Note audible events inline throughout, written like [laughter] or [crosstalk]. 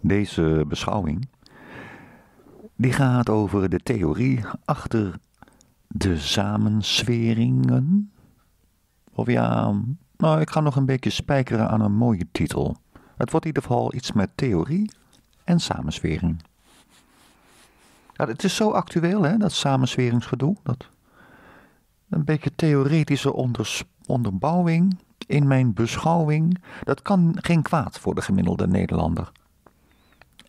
Deze beschouwing die gaat over de theorie achter de samensweringen. Of ja, nou, ik ga nog een beetje spijkeren aan een mooie titel. Het wordt in ieder geval iets met theorie en samenswering. het is zo actueel, hè, dat samensweringsgedoe. Dat een beetje theoretische onderbouwing in mijn beschouwing, dat kan geen kwaad voor de gemiddelde Nederlander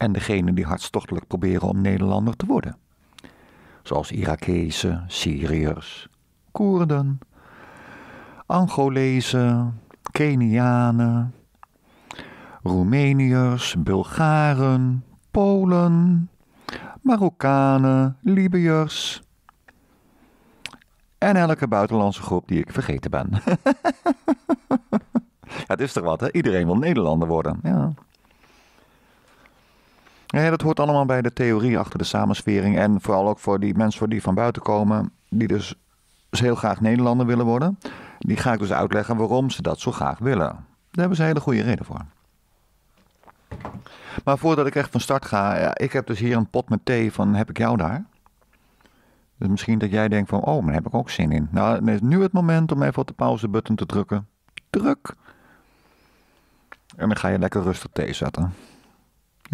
en degenen die hartstochtelijk proberen om Nederlander te worden. Zoals Irakezen, Syriërs, Koerden, Angolezen, Kenianen, Roemeniërs, Bulgaren, Polen, Marokkanen, Libiërs. En elke buitenlandse groep die ik vergeten ben. [laughs] het is toch wat, hè? Iedereen wil Nederlander worden. Ja. Ja, dat hoort allemaal bij de theorie achter de samenswering. En vooral ook voor die mensen voor die van buiten komen, die dus heel graag Nederlander willen worden. Die ga ik dus uitleggen waarom ze dat zo graag willen. Daar hebben ze een hele goede reden voor. Maar voordat ik echt van start ga, ja, ik heb dus hier een pot met thee van heb ik jou daar? Dus misschien dat jij denkt van, oh, daar heb ik ook zin in. Nou, dan is nu het moment om even op de pauzebutton te drukken. Druk! En dan ga je lekker rustig thee zetten.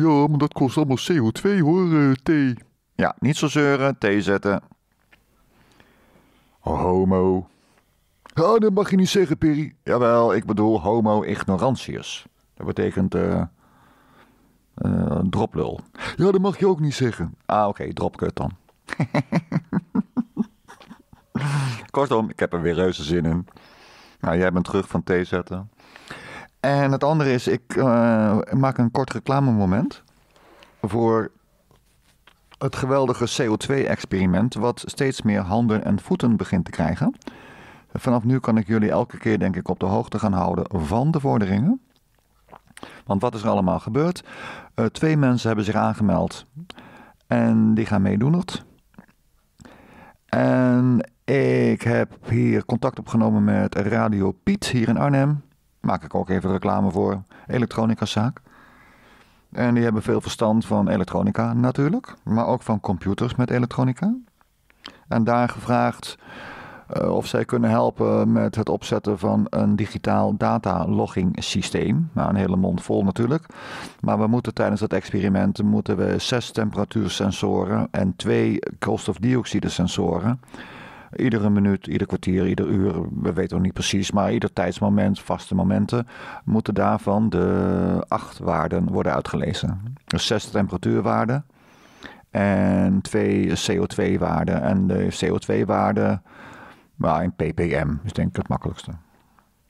Ja, maar dat kost allemaal CO2 hoor, uh, eh, thee. Ja, niet zo zeuren, thee zetten. Homo. Oh, dat mag je niet zeggen, Perry. Jawel, ik bedoel homo ignorantius. Dat betekent uh, uh, droplul. Ja, dat mag je ook niet zeggen. Ah, oké, okay, dropkut dan. [laughs] Kortom, ik heb er weer reuze zin in. Nou, jij bent terug van thee zetten. En het andere is, ik eh, maak een kort reclamemoment voor het geweldige CO2-experiment, wat steeds meer handen en voeten begint te krijgen. Vanaf nu kan ik jullie elke keer, denk ik, op de hoogte gaan houden van de vorderingen. Want wat is er allemaal gebeurd? Eh, twee mensen hebben zich aangemeld en die gaan meedoen. Het. En ik heb hier contact opgenomen met Radio Piet hier in Arnhem maak ik ook even reclame voor, elektronicazaak. En die hebben veel verstand van elektronica natuurlijk, maar ook van computers met elektronica. En daar gevraagd eh, of zij kunnen helpen met het opzetten van een digitaal data systeem. Nou, een hele mond vol natuurlijk. Maar we moeten tijdens dat experiment moeten we zes temperatuursensoren en twee koolstofdioxide sensoren iedere minuut, ieder kwartier, ieder uur, we weten nog niet precies, maar ieder tijdsmoment, vaste momenten, moeten daarvan de acht waarden worden uitgelezen. Dus zes temperatuurwaarden en twee CO2-waarden. En de CO2-waarden nou, maar in ppm is denk ik het makkelijkste.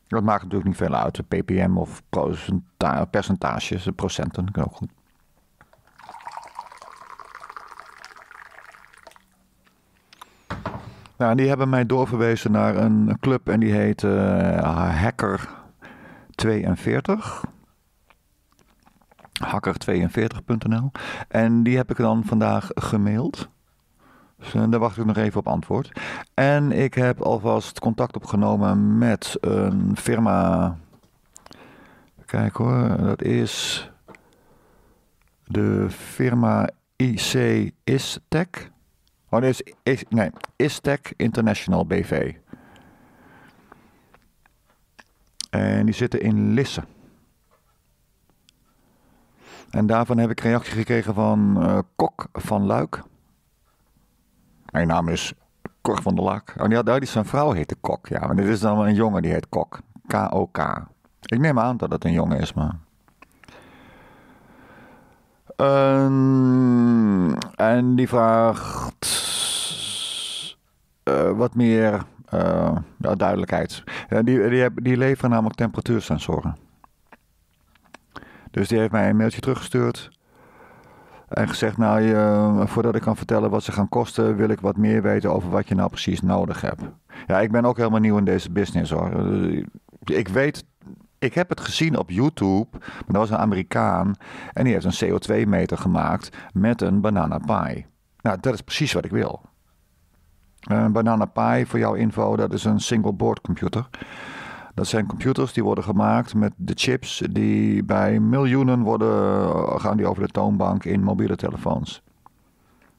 Dat maakt natuurlijk niet veel uit. ppm of percentages, procenten, procenten, kan ook goed. Nou, die hebben mij doorverwezen naar een club en die heet eh, Hacker 42 hacker42.nl. En die heb ik dan vandaag gemaild. Dus, eh, daar wacht ik nog even op antwoord. En ik heb alvast contact opgenomen met een firma. Kijk hoor, dat is de firma IC Istech. Oh, dit is, is, nee, Istec International BV. En die zitten in Lisse. En daarvan heb ik reactie gekregen van eh, Kok van Luik. Mijn naam is Kok van der Laak. Oh, die, had, die zijn vrouw heette Kok. Ja, maar dit is dan een jongen die heet Kok. K-O-K. Ik neem aan dat het een jongen is, maar... Ehm, en die vraagt eh, wat meer eh, ja, duidelijkheid. die, die, die leveren namelijk temperatuursensoren. Dus die heeft mij een mailtje teruggestuurd. En gezegd, nou, je, voordat ik kan vertellen wat ze gaan kosten, wil ik wat meer weten over wat je nou precies nodig hebt. Ja, ik ben ook helemaal nieuw in deze business hoor. Eh, ik weet, ik heb het gezien op YouTube, maar dat was een Amerikaan. En die heeft een CO2-meter gemaakt met een banana pie. Nou, dat is precies wat ik wil. Eh, een Banana Pi, voor jouw info, dat is een single board computer. Dat zijn computers die worden gemaakt met de chips die bij miljoenen worden, eh, gaan die over de toonbank in mobiele telefoons.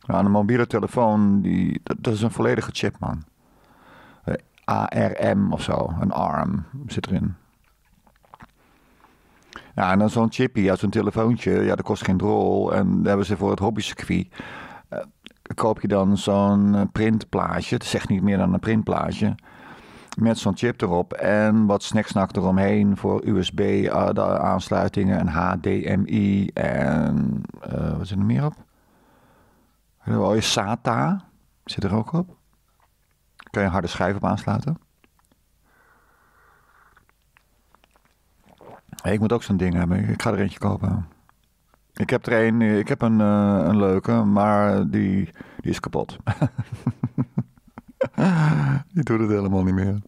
Nou, een mobiele telefoon, die, dat, is een volledige chip, man. Eh, ARM of zo, een ARM zit erin. Ja, en dan zo'n chippy, ja, zo'n telefoontje, ja, dat kost geen drol. En daar hebben ze voor het hobbycircuit koop je dan zo'n eh, printplaatje. Het zegt niet meer dan een printplaatje. Met zo'n chip erop en wat snacksnack eromheen voor USB-aansluitingen eh, en HDMI en eh, wat zit er meer op? Oh, je SATA zit er ook op. Kan je een harde schijf op aansluiten. ik moet ook zo'n ding hebben. Ik ga er eentje kopen. Ik heb er een, eh, ik heb een, eh, een leuke, maar die, die is kapot. [laughs] die doet het helemaal niet meer.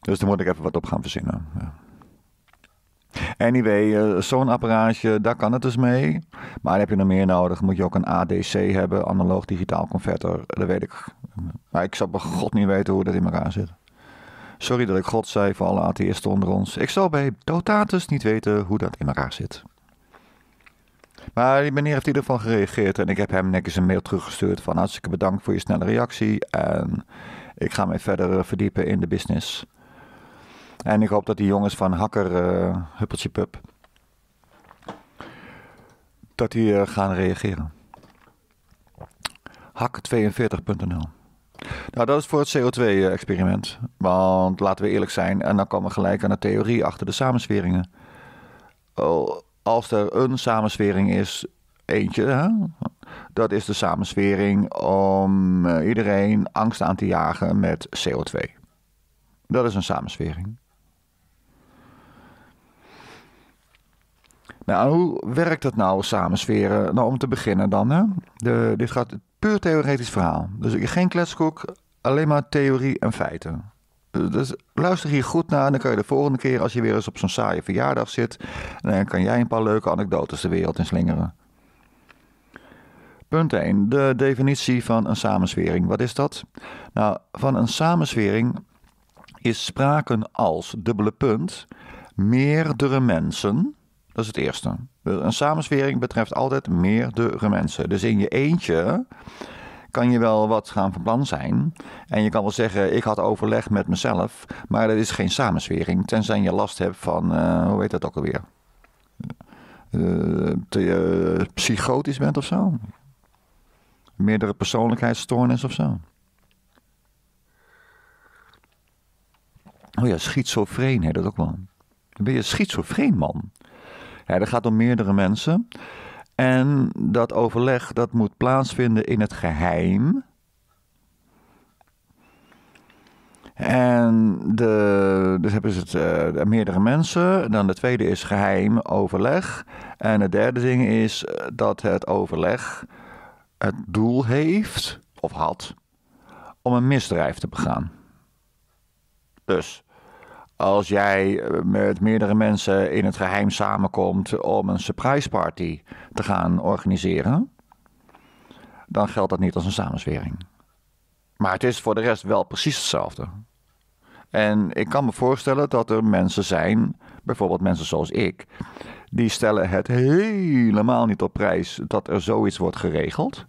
Dus daar moet ik even wat op gaan verzinnen. Anyway, eh, zo'n apparaatje, daar kan het dus mee. Maar heb je nog meer nodig? Moet je ook een ADC hebben, analoog digitaal converter? Dat weet ik. Maar ik zou bij god niet weten hoe dat in elkaar zit. Sorry dat ik god zei voor alle atheïsten onder ons. Ik zou bij Dotatus niet weten hoe dat in elkaar zit. Maar die meneer heeft in ieder gereageerd. En ik heb hem netjes een mail teruggestuurd van hartstikke bedankt voor je snelle reactie. En ik ga me verder eh, verdiepen in de business. En ik hoop dat die jongens van Hacker eh, Huppeltje Pup... dat die eh, gaan reageren. hak 42nl nou, dat is voor het CO2-experiment. Want laten we eerlijk zijn, en dan komen we gelijk aan de theorie achter de samensweringen. Oh, als er een samenswering is, eentje, hè? dat is de samenswering om eh, iedereen angst aan te jagen met CO2. Dat is een samenswering. Nou, hoe werkt dat nou, samensferen? Nou, om te beginnen dan. Hè? De, dit gaat puur theoretisch verhaal. Dus geen kletskoek, alleen maar theorie en feiten. Dus luister hier goed naar en dan kan je de volgende keer, als je weer eens op zo'n saaie verjaardag zit, dan kan jij een paar leuke anekdotes de wereld in slingeren. Punt 1. De definitie van een samenswering. Wat is dat? Nou, van een samenswering is spraken als dubbele punt meerdere mensen. Dat is het eerste. Een samenswering betreft altijd meerdere mensen. Dus in je eentje kan je wel wat gaan van plan zijn. En je kan wel zeggen, ik had overleg met mezelf, maar dat is geen samenswering. Tenzij je last hebt van, eh, hoe heet dat ook alweer? Uh, eh, je eh, psychotisch bent of zo. Meerdere persoonlijkheidsstoornis of zo. Oh ja, schizofreen heet dat ook wel. Dan ben je schizofreen, man. Ja, gaat om meerdere mensen. En dat overleg dat moet plaatsvinden in het geheim. En de, dus hebben ze eh, meerdere mensen. Dan de tweede is geheim overleg. En het derde ding is eh, dat het overleg het doel heeft, of had, om een misdrijf te begaan. Dus als jij eh, met meerdere mensen in het geheim samenkomt om een surprise party te gaan organiseren, dan geldt dat niet als een samenswering. Maar het is voor de rest wel precies hetzelfde. En ik kan me voorstellen dat er mensen zijn, bijvoorbeeld mensen zoals ik, die stellen het helemaal niet op prijs dat er zoiets wordt geregeld.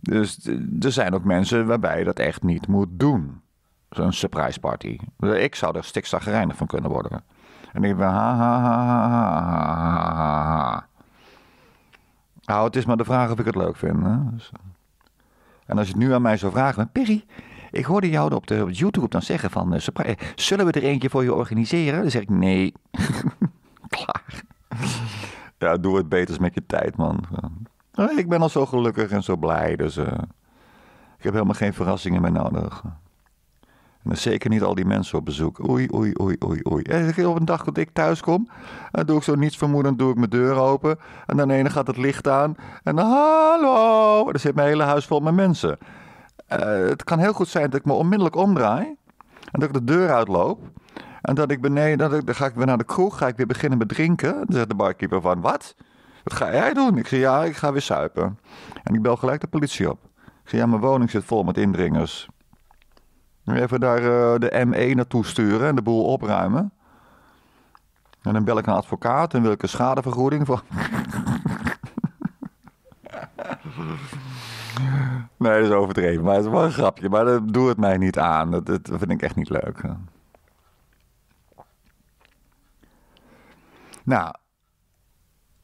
Dus er zijn ook mensen waarbij je dat echt niet moet doen een surprise party. Ik zou er stikzagrijnig van kunnen worden. En ik ben ha ha ha ha ha ha Nou, het is maar de vraag of ik het leuk vind. Hè? Dus, eh. En als je het nu aan mij zou vragen, Perry, ik hoorde jou op, de, op YouTube dan zeggen van, uh, zullen we er eentje voor je organiseren? Dan zeg ik nee. [laughs] Klaar. ja, doe het beters met je tijd, man. Ik ben al zo gelukkig en zo blij, dus uh, ik heb helemaal geen verrassingen meer nodig. Maar zeker niet al die mensen op bezoek. Oei, oei, oei, oei, oei. En op een dag dat ik thuis kom, dan eh, doe ik zo niets vermoedend, doe ik mijn deur open. En dan ene gaat het licht aan. En dan, hallo! Er zit mijn hele huis vol met mensen. Eh, het kan heel goed zijn dat ik me onmiddellijk omdraai. En dat ik de deur uitloop. En dat ik beneden, dat ik, dan ga ik weer naar de kroeg, ga ik weer beginnen met drinken. Dan zegt de barkeeper van, wat? Wat ga jij doen? Ik zeg, ja, ik ga weer suipen. En ik bel gelijk de politie op. Ik zeg, ja, mijn woning zit vol met indringers. Even daar uh, de ME naartoe sturen en de boel opruimen. En dan bel ik een advocaat en wil ik een schadevergoeding [laughs] nee, dat is overdreven, maar het is wel een grapje. Maar dat doe het mij niet aan. Dat, dat vind ik echt niet leuk. Nou,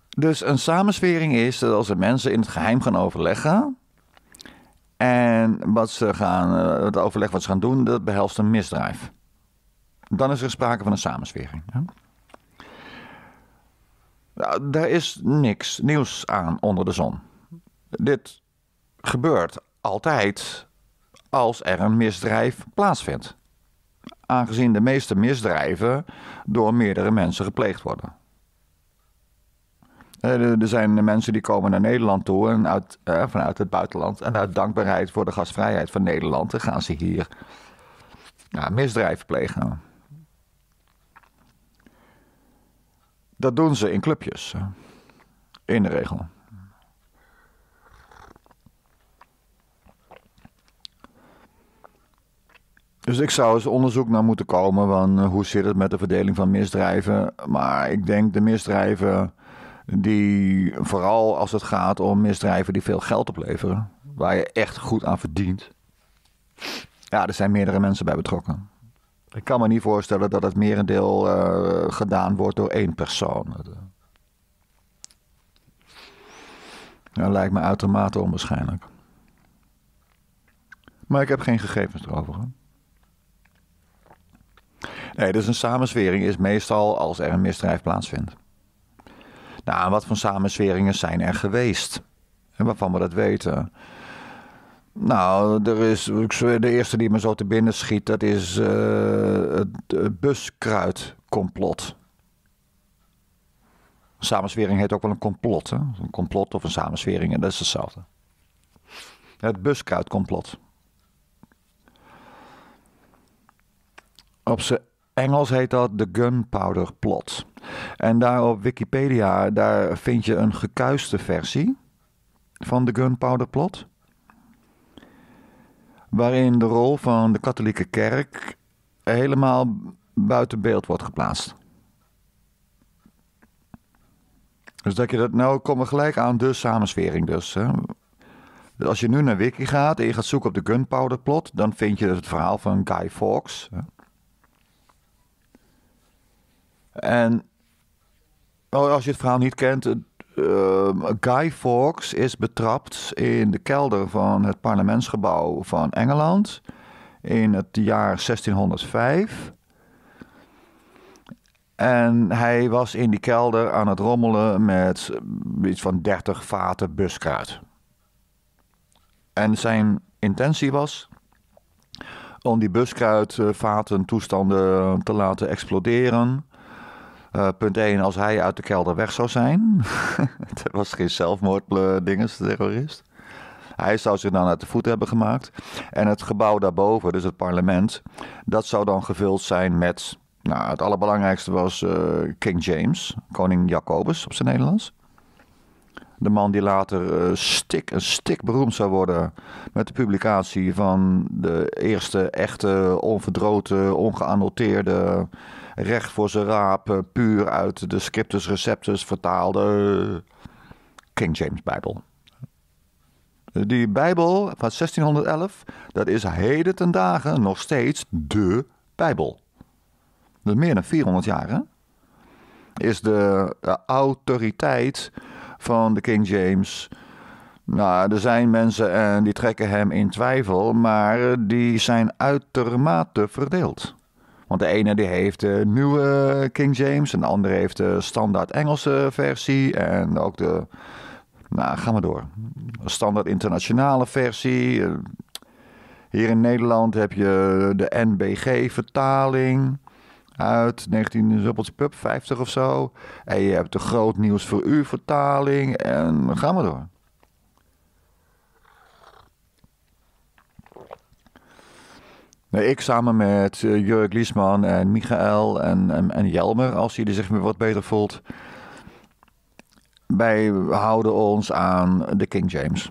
dus een samenswering is dat als er mensen in het geheim gaan overleggen, en wat ze gaan, eh, het overleg wat ze gaan doen, dat behelst een misdrijf. Dan is er sprake van een samenswering. Ja? Nou, daar is niks nieuws aan onder de zon. Dit gebeurt altijd als er een misdrijf plaatsvindt. Aangezien de meeste misdrijven door meerdere mensen gepleegd worden. Er zijn mensen die komen naar Nederland toe en uit, eh, vanuit het buitenland. En uit dankbaarheid voor de gastvrijheid van Nederland dan gaan ze hier misdrijven plegen. Dat doen ze in clubjes. In de regel. Dus ik zou eens onderzoek naar moeten komen van eh, hoe zit het met de verdeling van misdrijven. Maar ik denk de misdrijven die vooral als het gaat om misdrijven die veel geld opleveren. Waar je echt goed aan verdient. Ja, er zijn meerdere mensen bij betrokken. Ik kan me niet voorstellen dat het merendeel eh, gedaan wordt door één persoon. Dat eh, lijkt me uitermate onwaarschijnlijk. Maar ik heb geen gegevens erover. Hè? Nee, dus een samenswering is meestal als er een misdrijf plaatsvindt. Nou, wat voor samensweringen zijn er geweest? waarvan we dat weten. Nou, er is, de eerste die me zo te binnen schiet, dat is uh, het buskruidcomplot. Samenswering heet ook wel een complot. Hè? Een complot of een samenswering, dat is hetzelfde. Het buskruidcomplot. Op zijn Engels heet dat de Gunpowder Plot. En daar op Wikipedia daar vind je een gekuiste versie van de Gunpowder Plot. Waarin de rol van de katholieke kerk helemaal buiten beeld wordt geplaatst. Dus dat je dat, nou komen gelijk aan de samenswering dus. Hè? Dus als je nu naar Wiki gaat en je gaat zoeken op de Gunpowder Plot, dan vind je het verhaal van Guy Fawkes. Hè? En nou, als je het verhaal niet kent, eh, Guy Fawkes is betrapt in de kelder van het parlementsgebouw van Engeland in het jaar 1605. En hij was in die kelder aan het rommelen met iets van 30 vaten buskruid. En zijn intentie was om die buskruidvaten toestanden te laten exploderen eh, punt 1, als hij uit de kelder weg zou zijn. dat [laughs] was geen zelfmoorddinges, terrorist. Hij zou zich dan uit de voet hebben gemaakt. En het gebouw daarboven, dus het parlement, dat zou dan gevuld zijn met. Nou, het allerbelangrijkste was eh, King James, koning Jacobus op zijn Nederlands. De man die later uh, stik, een stik beroemd zou worden met de publicatie van de eerste echte, onverdroten, ongeannoteerde recht voor zijn raap, eh, puur uit de scriptus receptus vertaalde eh, King James Bijbel. Eh, die Bijbel van 1611, dat is heden ten dagen nog steeds de Bijbel. Dat meer dan 400 jaar, hè? Is de, de autoriteit van de King James. Nou, er zijn mensen en die trekken hem in twijfel, maar die zijn uitermate verdeeld. Want de ene die heeft de eh, nieuwe King James en de andere heeft de standaard Engelse versie en ook de, nou ga maar door, standaard internationale versie. Eh, hier in Nederland heb je de NBG-vertaling uit 1950 of zo. En je hebt de Groot Nieuws voor U-vertaling en gaan we door. Nee, ik samen met eh, Jurk Liesman en Michael en, en, Jelmer, als hij er zich wat beter voelt. Wij houden ons aan de King James.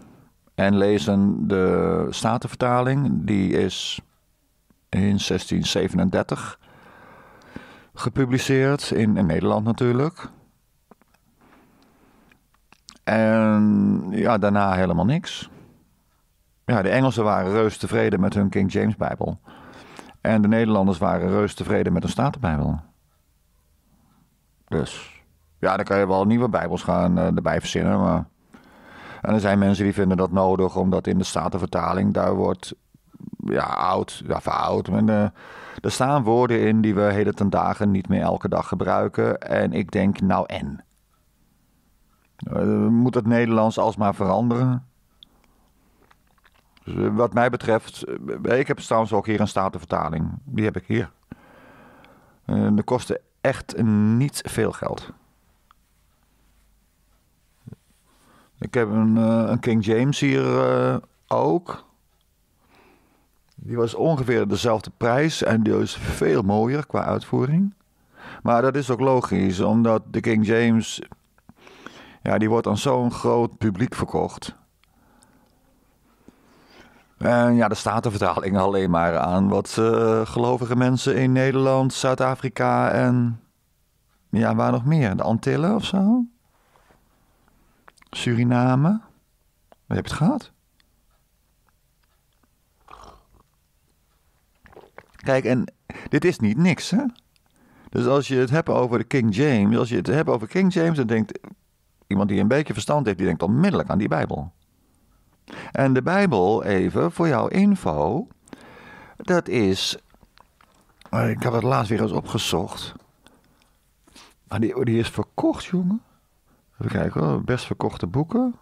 En lezen de Statenvertaling, die is in 1637 gepubliceerd, in, in Nederland natuurlijk. En ja, daarna helemaal niks. Ja, de Engelsen waren reus tevreden met hun King James Bijbel. En de Nederlanders waren reus tevreden met hun Statenbijbel. Dus ja, dan kan je wel nieuwe Bijbels gaan eh, erbij verzinnen. Maar... En er zijn mensen die vinden dat nodig, omdat in de Statenvertaling daar wordt ja, oud, ja, verouderd. Eh, er staan woorden in die we heden ten dagen niet meer elke dag gebruiken. En ik denk, nou en? Eh, moet het Nederlands alsmaar veranderen? Dus, eh, wat mij betreft, eh, ik heb trouwens ook hier een statenvertaling. Die heb ik hier. En eh, de kosten echt niet veel geld. Ik heb een, een King James hier ook. Die was ongeveer dezelfde prijs en die is veel mooier qua uitvoering. Maar dat is ook logisch, omdat de King James, ja, die wordt aan zo'n groot publiek verkocht. En ja, daar staat de vertaling [laughs] alleen maar aan wat eh, gelovige mensen in Nederland, Zuid-Afrika en. Ja, waar nog meer? De Antillen of zo? Suriname? Wat heb je het gehad? Kijk, en dit is niet niks, hè? Dus als je het hebt over de King James, als je het hebt over King James, dan denkt iemand die een beetje verstand heeft, die denkt onmiddellijk aan die Bijbel. En de Bijbel, even voor jouw info, dat is. Eh, ik heb het laatst weer eens opgezocht. Maar ah, die, oh, die is verkocht, jongen. Even kijken, hoor. best verkochte boeken.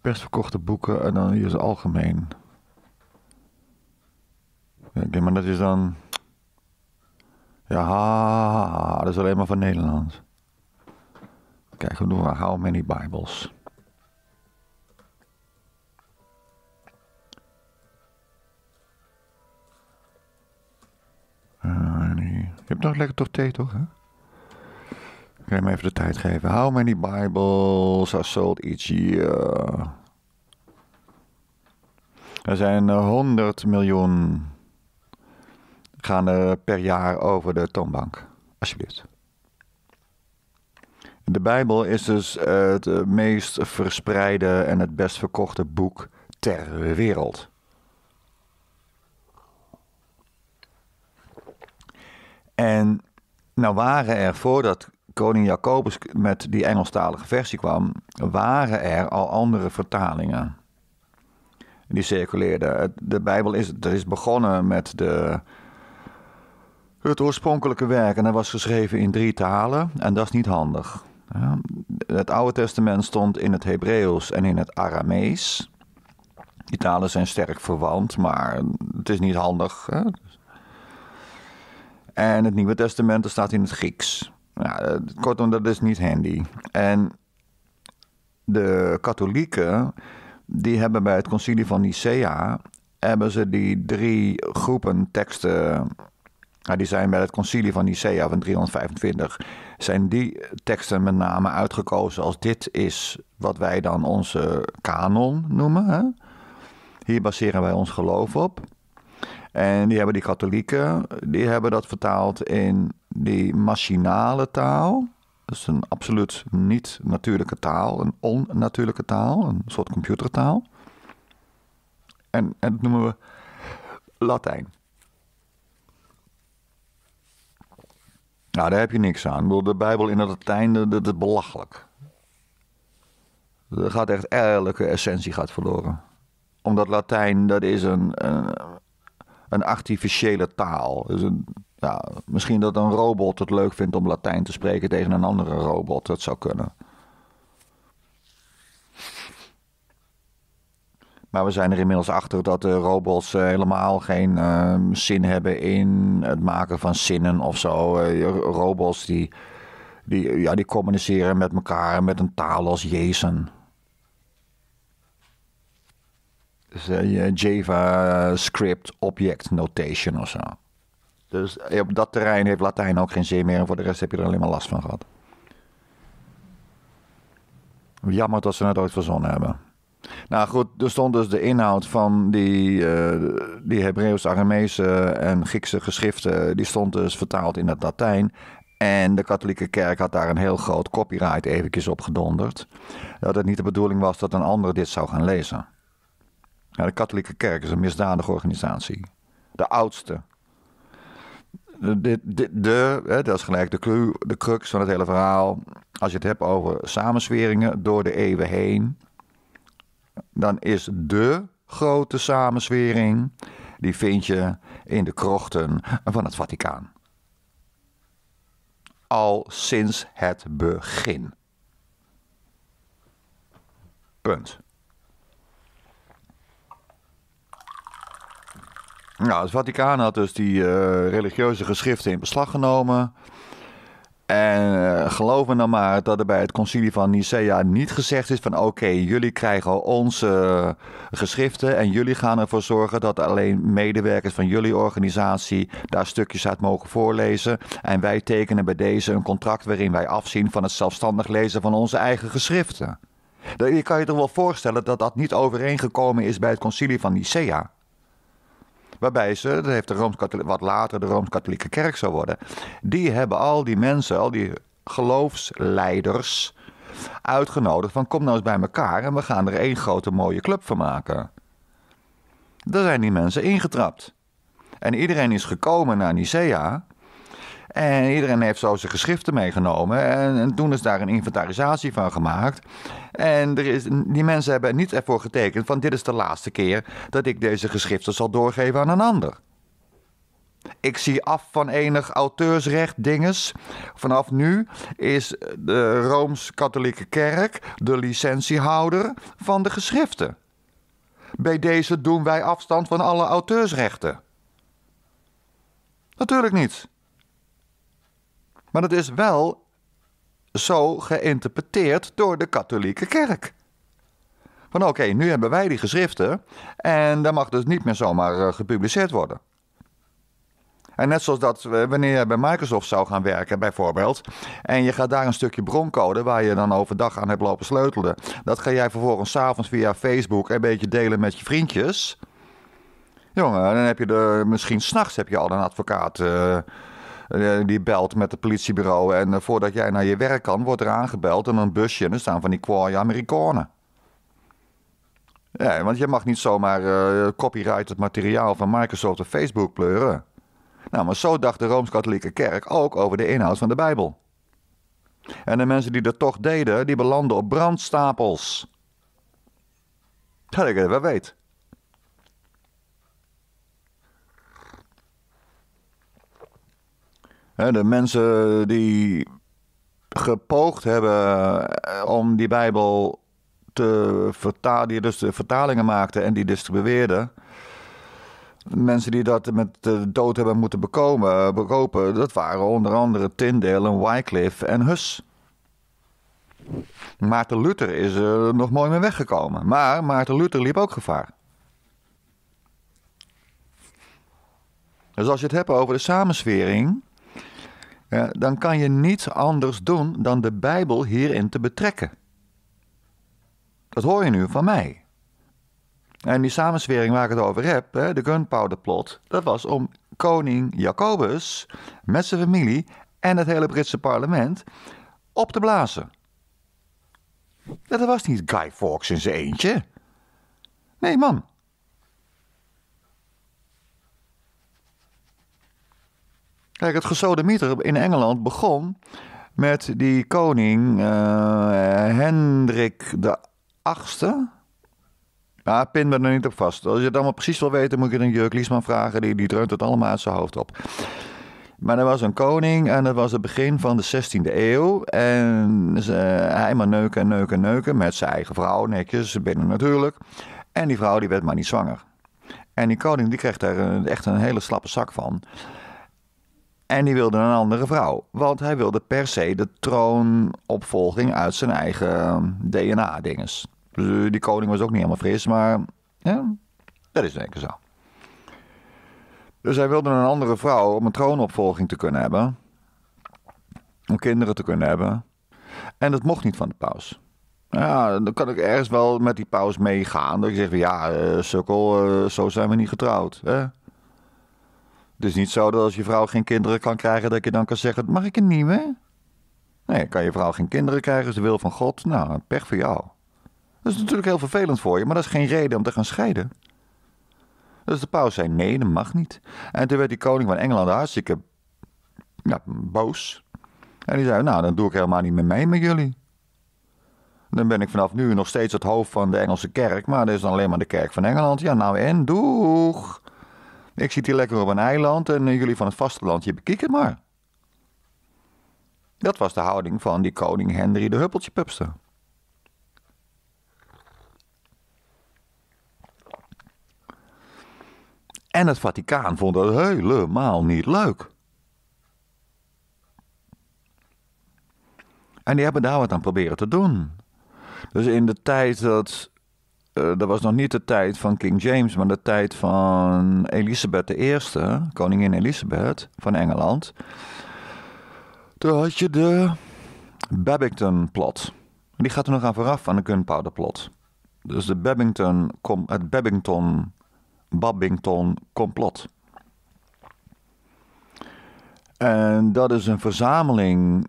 Best verkochte boeken en dan hier is het algemeen. Oké, maar dat is dan ja, dat is alleen maar van Nederland. Kijk, we doen how many Bibles. Je hebt nog lekker toch thee, toch? Hè? Kan hem even de tijd geven? How many Bibles are sold each year? Er zijn 100 eh, miljoen gaan er per jaar over de toonbank. Alsjeblieft. De Bijbel is dus eh, het meest verspreide en het best verkochte boek ter wereld. En nou waren er voordat koning Jacobus met die Engelstalige versie kwam, waren er al andere vertalingen. Die circuleerden. De Bijbel is, er is begonnen met de het oorspronkelijke werk, en dat was geschreven in drie talen, en dat is niet handig. Het Oude Testament stond in het Hebreeuws en in het Aramees. Die talen zijn sterk verwant, maar het is niet handig. Hè? En het Nieuwe Testament staat in het Grieks. kortom, dat is niet handy. En de katholieken, die hebben bij het concilie van Nicea... hebben ze die drie groepen teksten nou, die zijn bij het concilie van Nicea van 325, zijn die teksten met name uitgekozen als dit is wat wij dan onze kanon noemen. Hè? Hier baseren wij ons geloof op. En die hebben die katholieken, die hebben dat vertaald in die machinale taal. Dat is een absoluut niet natuurlijke taal, een onnatuurlijke taal, een soort computertaal. En, en dat noemen we Latijn. Nou, daar heb je niks aan. de Bijbel in het Latijn, dat is belachelijk. Er gaat echt elke essentie gaat verloren. Omdat Latijn, dat is een, een, een artificiële taal. Dus ja, misschien dat een robot het leuk vindt om Latijn te spreken tegen een andere robot. Dat zou kunnen. Maar we zijn er inmiddels achter dat de robots eh, helemaal geen ehm, zin hebben in het maken van zinnen of zo. Eh, robots die, die, ja, die communiceren met elkaar met een taal als Jezen. Dus, eh, Java Script Object Notation of zo. Dus op dat terrein heeft Latijn ook geen zin meer en voor de rest heb je er alleen maar last van gehad. Jammer dat ze het ooit verzonnen hebben. Nou goed, er stond dus de inhoud van die, uh, die Hebreeuws, Arameese en Griekse geschriften. Die stond dus vertaald in het Latijn. En de katholieke kerk had daar een heel groot copyright eventjes op gedonderd. Dat het niet de bedoeling was dat een ander dit zou gaan lezen. Nou, de katholieke kerk is een misdadige organisatie. De oudste. De, de, dat is gelijk de, clue, de crux van het hele verhaal. Als je het hebt over samensweringen door de eeuwen heen dan is de grote samenswering, die vind je in de krochten van het Vaticaan. Al sinds het begin. Punt. Nou, het Vaticaan had dus die eh, religieuze geschriften in beslag genomen. En eh, geloof me dan maar dat er bij het concilie van Nicea niet gezegd is van oké, jullie krijgen onze eh, geschriften en jullie gaan ervoor zorgen dat alleen medewerkers van jullie organisatie daar stukjes uit mogen voorlezen. En wij tekenen bij deze een contract waarin wij afzien van het zelfstandig lezen van onze eigen geschriften. Je kan je toch wel voorstellen dat dat niet overeengekomen is bij het concilie van Nicea. Waarbij ze, dat heeft de wat later de Rooms-Katholieke Kerk zou worden. Die hebben al die mensen, al die geloofsleiders uitgenodigd van kom nou eens bij elkaar en we gaan er één grote mooie club van maken. Daar zijn die mensen ingetrapt. En iedereen is gekomen naar Nicea en iedereen heeft zo zijn geschriften meegenomen. En, en toen is daar een inventarisatie van gemaakt. En er is, die mensen hebben niet ervoor getekend van dit is de laatste keer dat ik deze geschriften zal doorgeven aan een ander. Ik zie af van enig auteursrecht dinges. Vanaf nu is de Rooms-Katholieke Kerk de licentiehouder van de geschriften. Bij deze doen wij afstand van alle auteursrechten. Natuurlijk niet. Maar dat is wel zo geïnterpreteerd door de katholieke kerk. Van oké, nu hebben wij die geschriften en dat mag dus niet meer zomaar eh, gepubliceerd worden. En net zoals dat eh, wanneer je bij Microsoft zou gaan werken, bijvoorbeeld. En je gaat daar een stukje broncode waar je dan overdag aan hebt lopen sleutelen. Dat ga jij vervolgens s'avonds via Facebook een beetje delen met je vriendjes. Jongen, dan heb je er misschien s'nachts heb je al een advocaat. Eh, eh, die belt met het politiebureau. En eh, voordat jij naar je werk kan, wordt er aangebeld en een busje. En er staan van die kwaaie Amerikanen. Ja, want je mag niet zomaar uh, copyright het materiaal van Microsoft of Facebook pleuren. Nou, maar zo dacht de Rooms-Katholieke Kerk ook over de inhoud van de Bijbel. En de mensen die dat toch deden, die belanden op brandstapels. Dat ik het wel weet. de mensen die gepoogd hebben eh, om die Bijbel te vertalen, die dus de vertalingen maakten en die distribueerden. Mensen die dat met de dood hebben moeten bekomen, eh, bekopen, dat waren onder andere Tyndale en Wycliffe en Hus. Maarten Luther is er nog mooi mee weggekomen. Maar Maarten Luther liep ook gevaar. Dus als je het hebt over de samenswering, dan kan je niets anders doen dan de Bijbel hierin te betrekken. Dat hoor je nu van mij. En die samenswering waar ik het over heb, de gunpowder plot, dat was om koning Jacobus met zijn familie en het hele Britse parlement op te blazen. Dat was niet Guy Fawkes in zijn eentje. Nee, man. Kijk, het gesodemieter in Engeland begon met die koning eh, Hendrik de Achtste. Ja, pin me er niet op vast. Als je het allemaal precies wil weten, moet je een Jurk Liesman vragen. Die, die dreunt het allemaal uit zijn hoofd op. Maar er was een koning en dat was het begin van de 16e eeuw. En ze, hij maar neuken en neuken en neuken met zijn eigen vrouw, netjes, binnen natuurlijk. En die vrouw die werd maar niet zwanger. En die koning die kreeg daar echt een hele slappe zak van. En die wilde een andere vrouw. Want hij wilde per se de troonopvolging uit zijn eigen DNA-dinges. Dus eh, die koning was ook niet helemaal fris, maar ja, dat is zeker zo. Dus hij wilde een andere vrouw om een troonopvolging te kunnen hebben. Om kinderen te kunnen hebben. En dat mocht niet van de paus. Ja, dan kan ik ergens wel met die paus meegaan. Dat ik zeg, ja, uh, sukkel, eh, zo zijn we niet getrouwd. Hè? Het is niet zo dat als je vrouw geen kinderen kan krijgen, dat je dan kan zeggen: mag ik een nieuwe? Nee, kan je vrouw geen kinderen krijgen, is de wil van God. Nou, pech voor jou. Dat is natuurlijk heel vervelend voor je, maar dat is geen reden om te gaan scheiden. Dus de paus zei: nee, dat mag niet. En toen werd die koning van Engeland hartstikke ja, boos. En die zei: Nou, dan doe ik helemaal niet meer mee met jullie. Dan ben ik vanaf nu nog steeds het hoofd van de Engelse kerk, maar dat is dan alleen maar de kerk van Engeland. Ja, nou en doeg. Ik zit hier lekker op een eiland en eh, jullie van het vasteland, je het maar. Dat was de houding van die koning Henry de Huppeltje Pupster. En het Vaticaan vond dat helemaal niet leuk. En die hebben daar wat aan proberen te doen. Dus in de tijd dat eh, dat was nog niet de tijd van King James, maar de tijd van Elisabeth I, koningin Elisabeth van Engeland. Toen had je de Babington plot. Die gaat er nog aan vooraf aan de Gunpowder plot. Dus de Babington, het Babington, Babington complot. En dat is een verzameling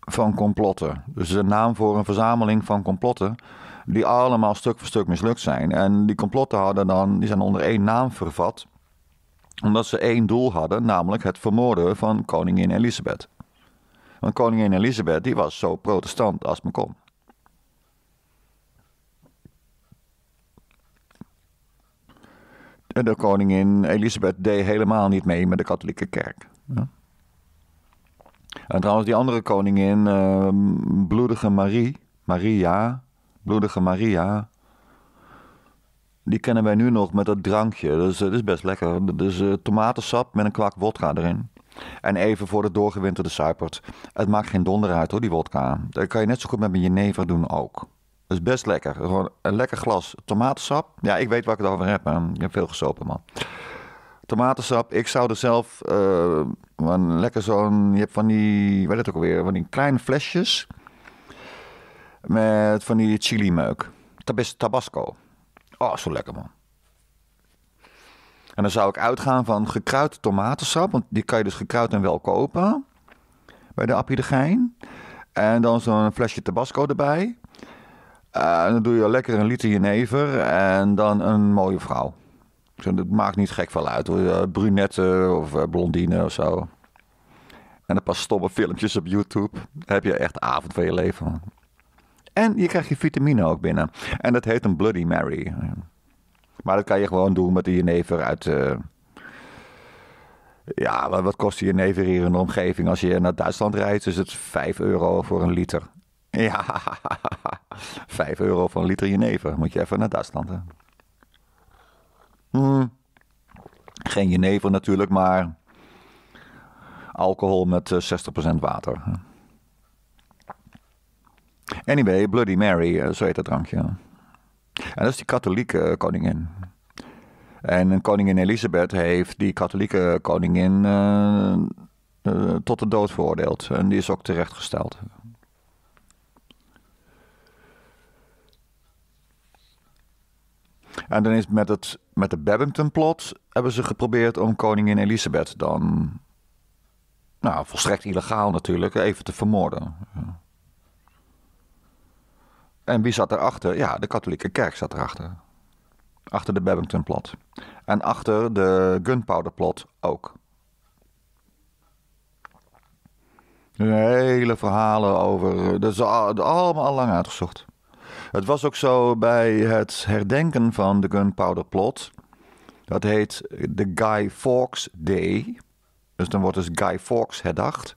van complotten. Dus een naam voor een verzameling van complotten die allemaal stuk voor stuk mislukt zijn. En die complotten hadden dan, die zijn onder één naam vervat, omdat ze één doel hadden, namelijk het vermoorden van koningin Elisabeth. Want koningin Elisabeth die was zo protestant als men kon. De koningin Elisabeth deed helemaal niet mee met de katholieke kerk. Ja. En trouwens, die andere koningin, ehm, bloedige Marie, Maria, Bloedige Maria. Die kennen wij nu nog met dat drankje. Dus dat is best lekker. Dus tomatensap met een kwak wodka erin. En even voor de doorgewinterde suipert. Het maakt geen donder uit hoor, die wodka. Dat kan je net zo goed met mijn jenever doen ook. Dat is best lekker. Gewoon een lekker glas tomatensap. Ja, ik weet waar ik het over heb. Man. Je hebt veel gesopen, man. Tomatensap. Ik zou er zelf eh, lekker zo'n... Je hebt van die... Weet het ook alweer? Van die kleine flesjes. Met van die chili meuk. Tabasco. Oh, zo lekker man. En dan zou ik uitgaan van gekruid tomatensap. Want die kan je dus gekruid en wel kopen. Bij de Appie de En dan zo'n flesje tabasco erbij. Eh, en dan doe je lekker een liter jenever. En dan een mooie vrouw. Dat maakt niet gek veel uit. Hoor. Eh, brunette of eh, blondine of zo. En een paar stomme filmpjes op YouTube. Dan heb je echt avond van je leven. Man. En je krijgt je vitamine ook binnen. En dat heet een Bloody Mary. Maar dat kan je gewoon doen met de jenever uit... Eh, ja, wat kost je jenever hier in de omgeving? Als je naar Duitsland rijdt, is het 5 euro voor een liter. [laughs] Ja, 5 euro voor een liter jenever. Moet je even naar Duitsland, hmm. Geen jenever natuurlijk, maar alcohol met 60% eh, water. Anyway, Bloody Mary, eh, zo heet dat drankje. En dat is die katholieke eh, koningin. En koningin Elisabeth heeft die katholieke koningin eh, tot de dood veroordeeld. En die is ook terechtgesteld. En dan is met het met de Babington plot hebben ze geprobeerd om koningin Elisabeth dan, nou volstrekt illegaal natuurlijk, even te vermoorden. En wie zat erachter? Ja, de katholieke kerk zat erachter. Achter de Babington plot. En achter de Gunpowder plot ook. Hele verhalen over. Dat is allemaal al lang uitgezocht. Het was ook zo bij het herdenken van de Gunpowder Plot. Dat heet de Guy Fawkes Day. Dus dan wordt dus Guy Fawkes herdacht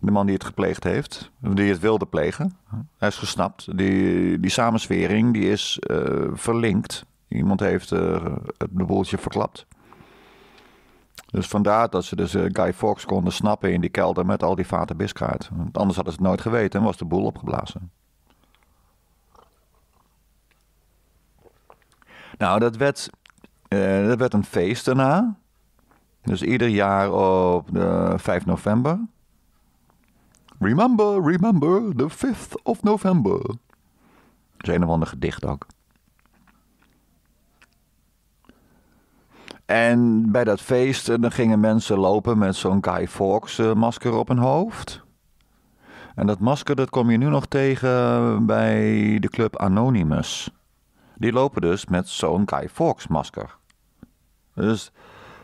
de man die het gepleegd heeft, die het wilde plegen. Hij is gesnapt. Die, die samenswering die is eh, verlinkt. Iemand heeft uh, het boeltje verklapt. Dus vandaar dat ze dus eh, Guy Fawkes konden snappen in die kelder met al die vaten biskaart. Want anders hadden ze het nooit geweten en was de boel opgeblazen. Nou, dat werd, dat werd een feest daarna. Dus ieder jaar op de 5 november. Remember, remember the 5th of November. Dat is een of ander gedicht ook. En bij dat feest eh, dan gingen mensen lopen met zo'n Guy Fawkes eh, masker op hun hoofd. En dat masker dat kom je nu nog tegen eh, bij de club Anonymous. Die lopen dus met zo'n Guy Fawkes masker. Dus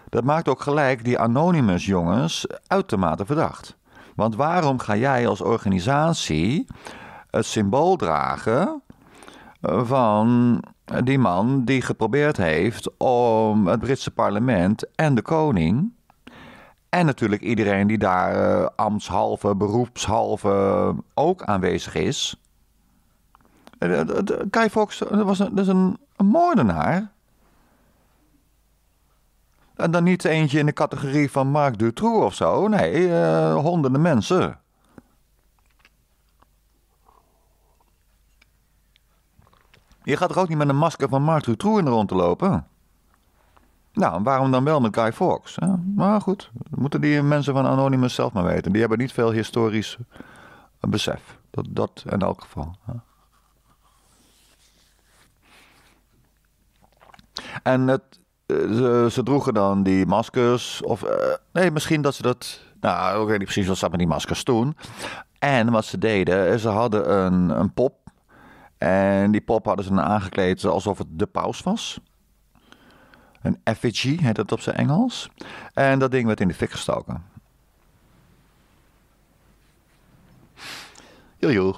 dat maakt ook gelijk die Anonymous jongens uitermate verdacht. Want waarom ga jij als organisatie het symbool dragen eh, van die man die geprobeerd heeft om het Britse parlement en de koning. En natuurlijk iedereen die daar eh, ambtshalve, beroepshalve ook aanwezig is. Eh, Kai Fox was een, dus een, een moordenaar. En dan niet eentje in de categorie van Marc Dutroux of zo. Nee, uh, honderden mensen. Je gaat toch ook niet met een masker van Marc Dutroux in de rond te lopen? Nou, waarom dan wel met Guy Fawkes? Maar goed, moeten die mensen van Anonymous zelf maar weten. Die hebben niet veel historisch besef. Dat, dat in elk geval. Hè? En het, eh, ze, ze, droegen dan die maskers. Of eh, nee, misschien dat ze dat. Nou, ik weet niet precies wat ze met die maskers toen. En wat ze deden, eh, ze hadden een, een pop. En die pop hadden ze dan aangekleed alsof het de paus was. Een effigy heet dat op zijn Engels. En dat ding werd in de fik gestoken. Jojo.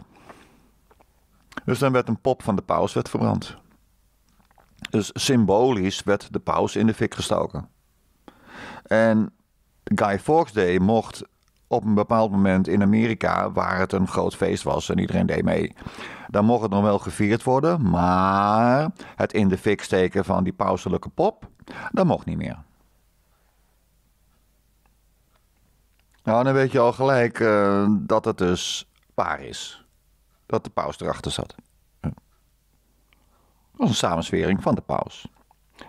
Dus dan werd een pop van de paus werd verbrand. Dus symbolisch werd de paus in de fik gestoken. En Guy Fawkes Day mocht op een bepaald moment in Amerika, waar het een groot feest was en iedereen deed mee. Dan mocht het nog wel gevierd worden, maar het in de fik steken van die pauselijke pop, dat mocht niet meer. Nou, dan weet je al gelijk eh, dat het dus waar is. Dat de paus erachter zat was een samenswering van de paus.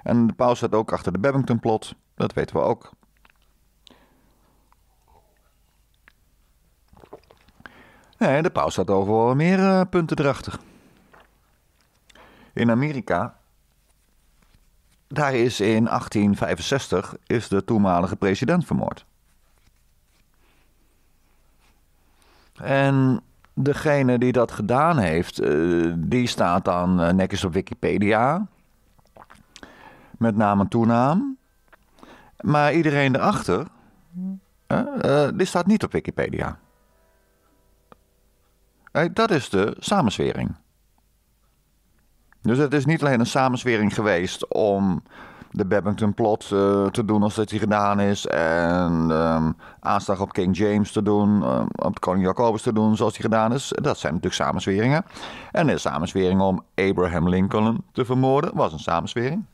En de paus zat ook achter de Babington-plot, dat weten we ook. Nee, de paus staat over meer eh, punten erachter. In Amerika, daar is in 1865 is de toenmalige president vermoord. En degene die dat gedaan heeft, eh, die staat dan eh, netjes op Wikipedia. Met naam en toenaam. Maar iedereen erachter, uh, die staat niet op Wikipedia. dat is de samenswering. Dus het is niet alleen een samenswering geweest om de Babington Plot eh, te doen als dat hij gedaan is. En um, aanslag op King James te doen, eh, op koning Jacobus te doen zoals hij gedaan is. Dat zijn natuurlijk samensweringen. En de samenswering om Abraham Lincoln te vermoorden was een samenswering.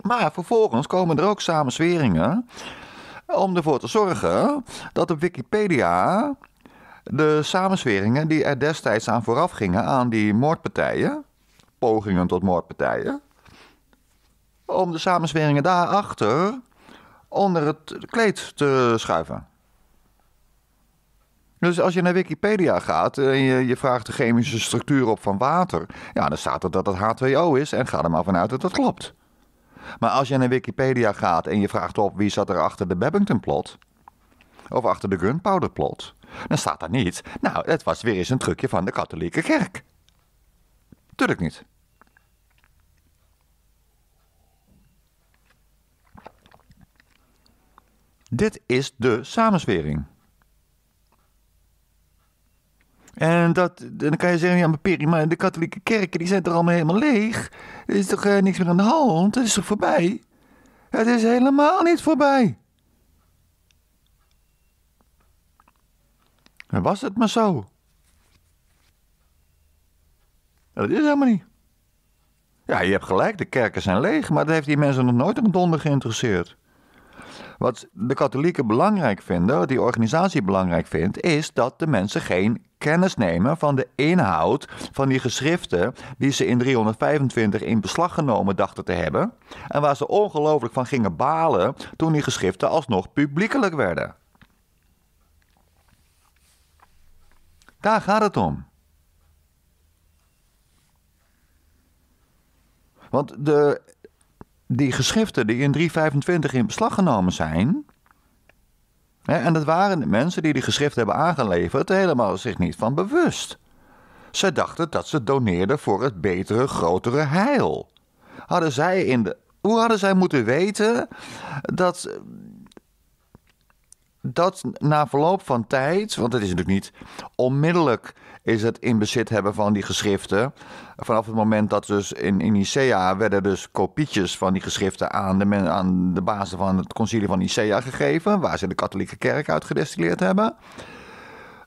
Maar vervolgens komen er ook samensweringen om ervoor te zorgen dat op Wikipedia de samensweringen die er destijds aan vooraf gingen aan die moordpartijen, pogingen tot moordpartijen, om de samensweringen daarachter onder het kleed te schuiven. Dus als je naar Wikipedia gaat en je, je vraagt de chemische structuur op van water, ja, dan staat er dat het H2O is en ga er maar vanuit dat dat klopt. Maar als je naar Wikipedia gaat en je vraagt op wie zat er achter de Babington plot of achter de gunpowder plot, dan staat daar niet. Nou, het was weer eens een trucje van de katholieke kerk. Tuurlijk niet. Dit is de samenswering. En dat, dan kan je zeggen, ja maar Peri, maar de katholieke kerken die zijn toch allemaal helemaal leeg? Er is toch eh, niks meer aan de hand? Het is toch voorbij? Het is helemaal niet voorbij. En was het maar zo. Dat is helemaal niet. Ja, je hebt gelijk, de kerken zijn leeg, maar dat heeft die mensen nog nooit een donder geïnteresseerd. Wat de katholieken belangrijk vinden, wat die organisatie belangrijk vindt, is dat de mensen geen kennis nemen van de inhoud van die geschriften die ze in 325 in beslag genomen dachten te hebben en waar ze ongelooflijk van gingen balen toen die geschriften alsnog publiekelijk werden. Daar gaat het om. Want de die geschriften die in 325 in beslag genomen zijn. Hè, en dat waren de mensen die die geschriften hebben aangeleverd helemaal zich niet van bewust. Ze dachten dat ze doneerden voor het betere, grotere heil. Hadden zij in de, hoe hadden zij moeten weten dat dat na verloop van tijd, want het is natuurlijk niet onmiddellijk is het in bezit hebben van die geschriften. Vanaf het moment dat dus in, in Nicea werden dus kopietjes van die geschriften aan de, aan de bazen van het concilie van Nicea gegeven, waar ze de katholieke kerk uit gedestilleerd hebben.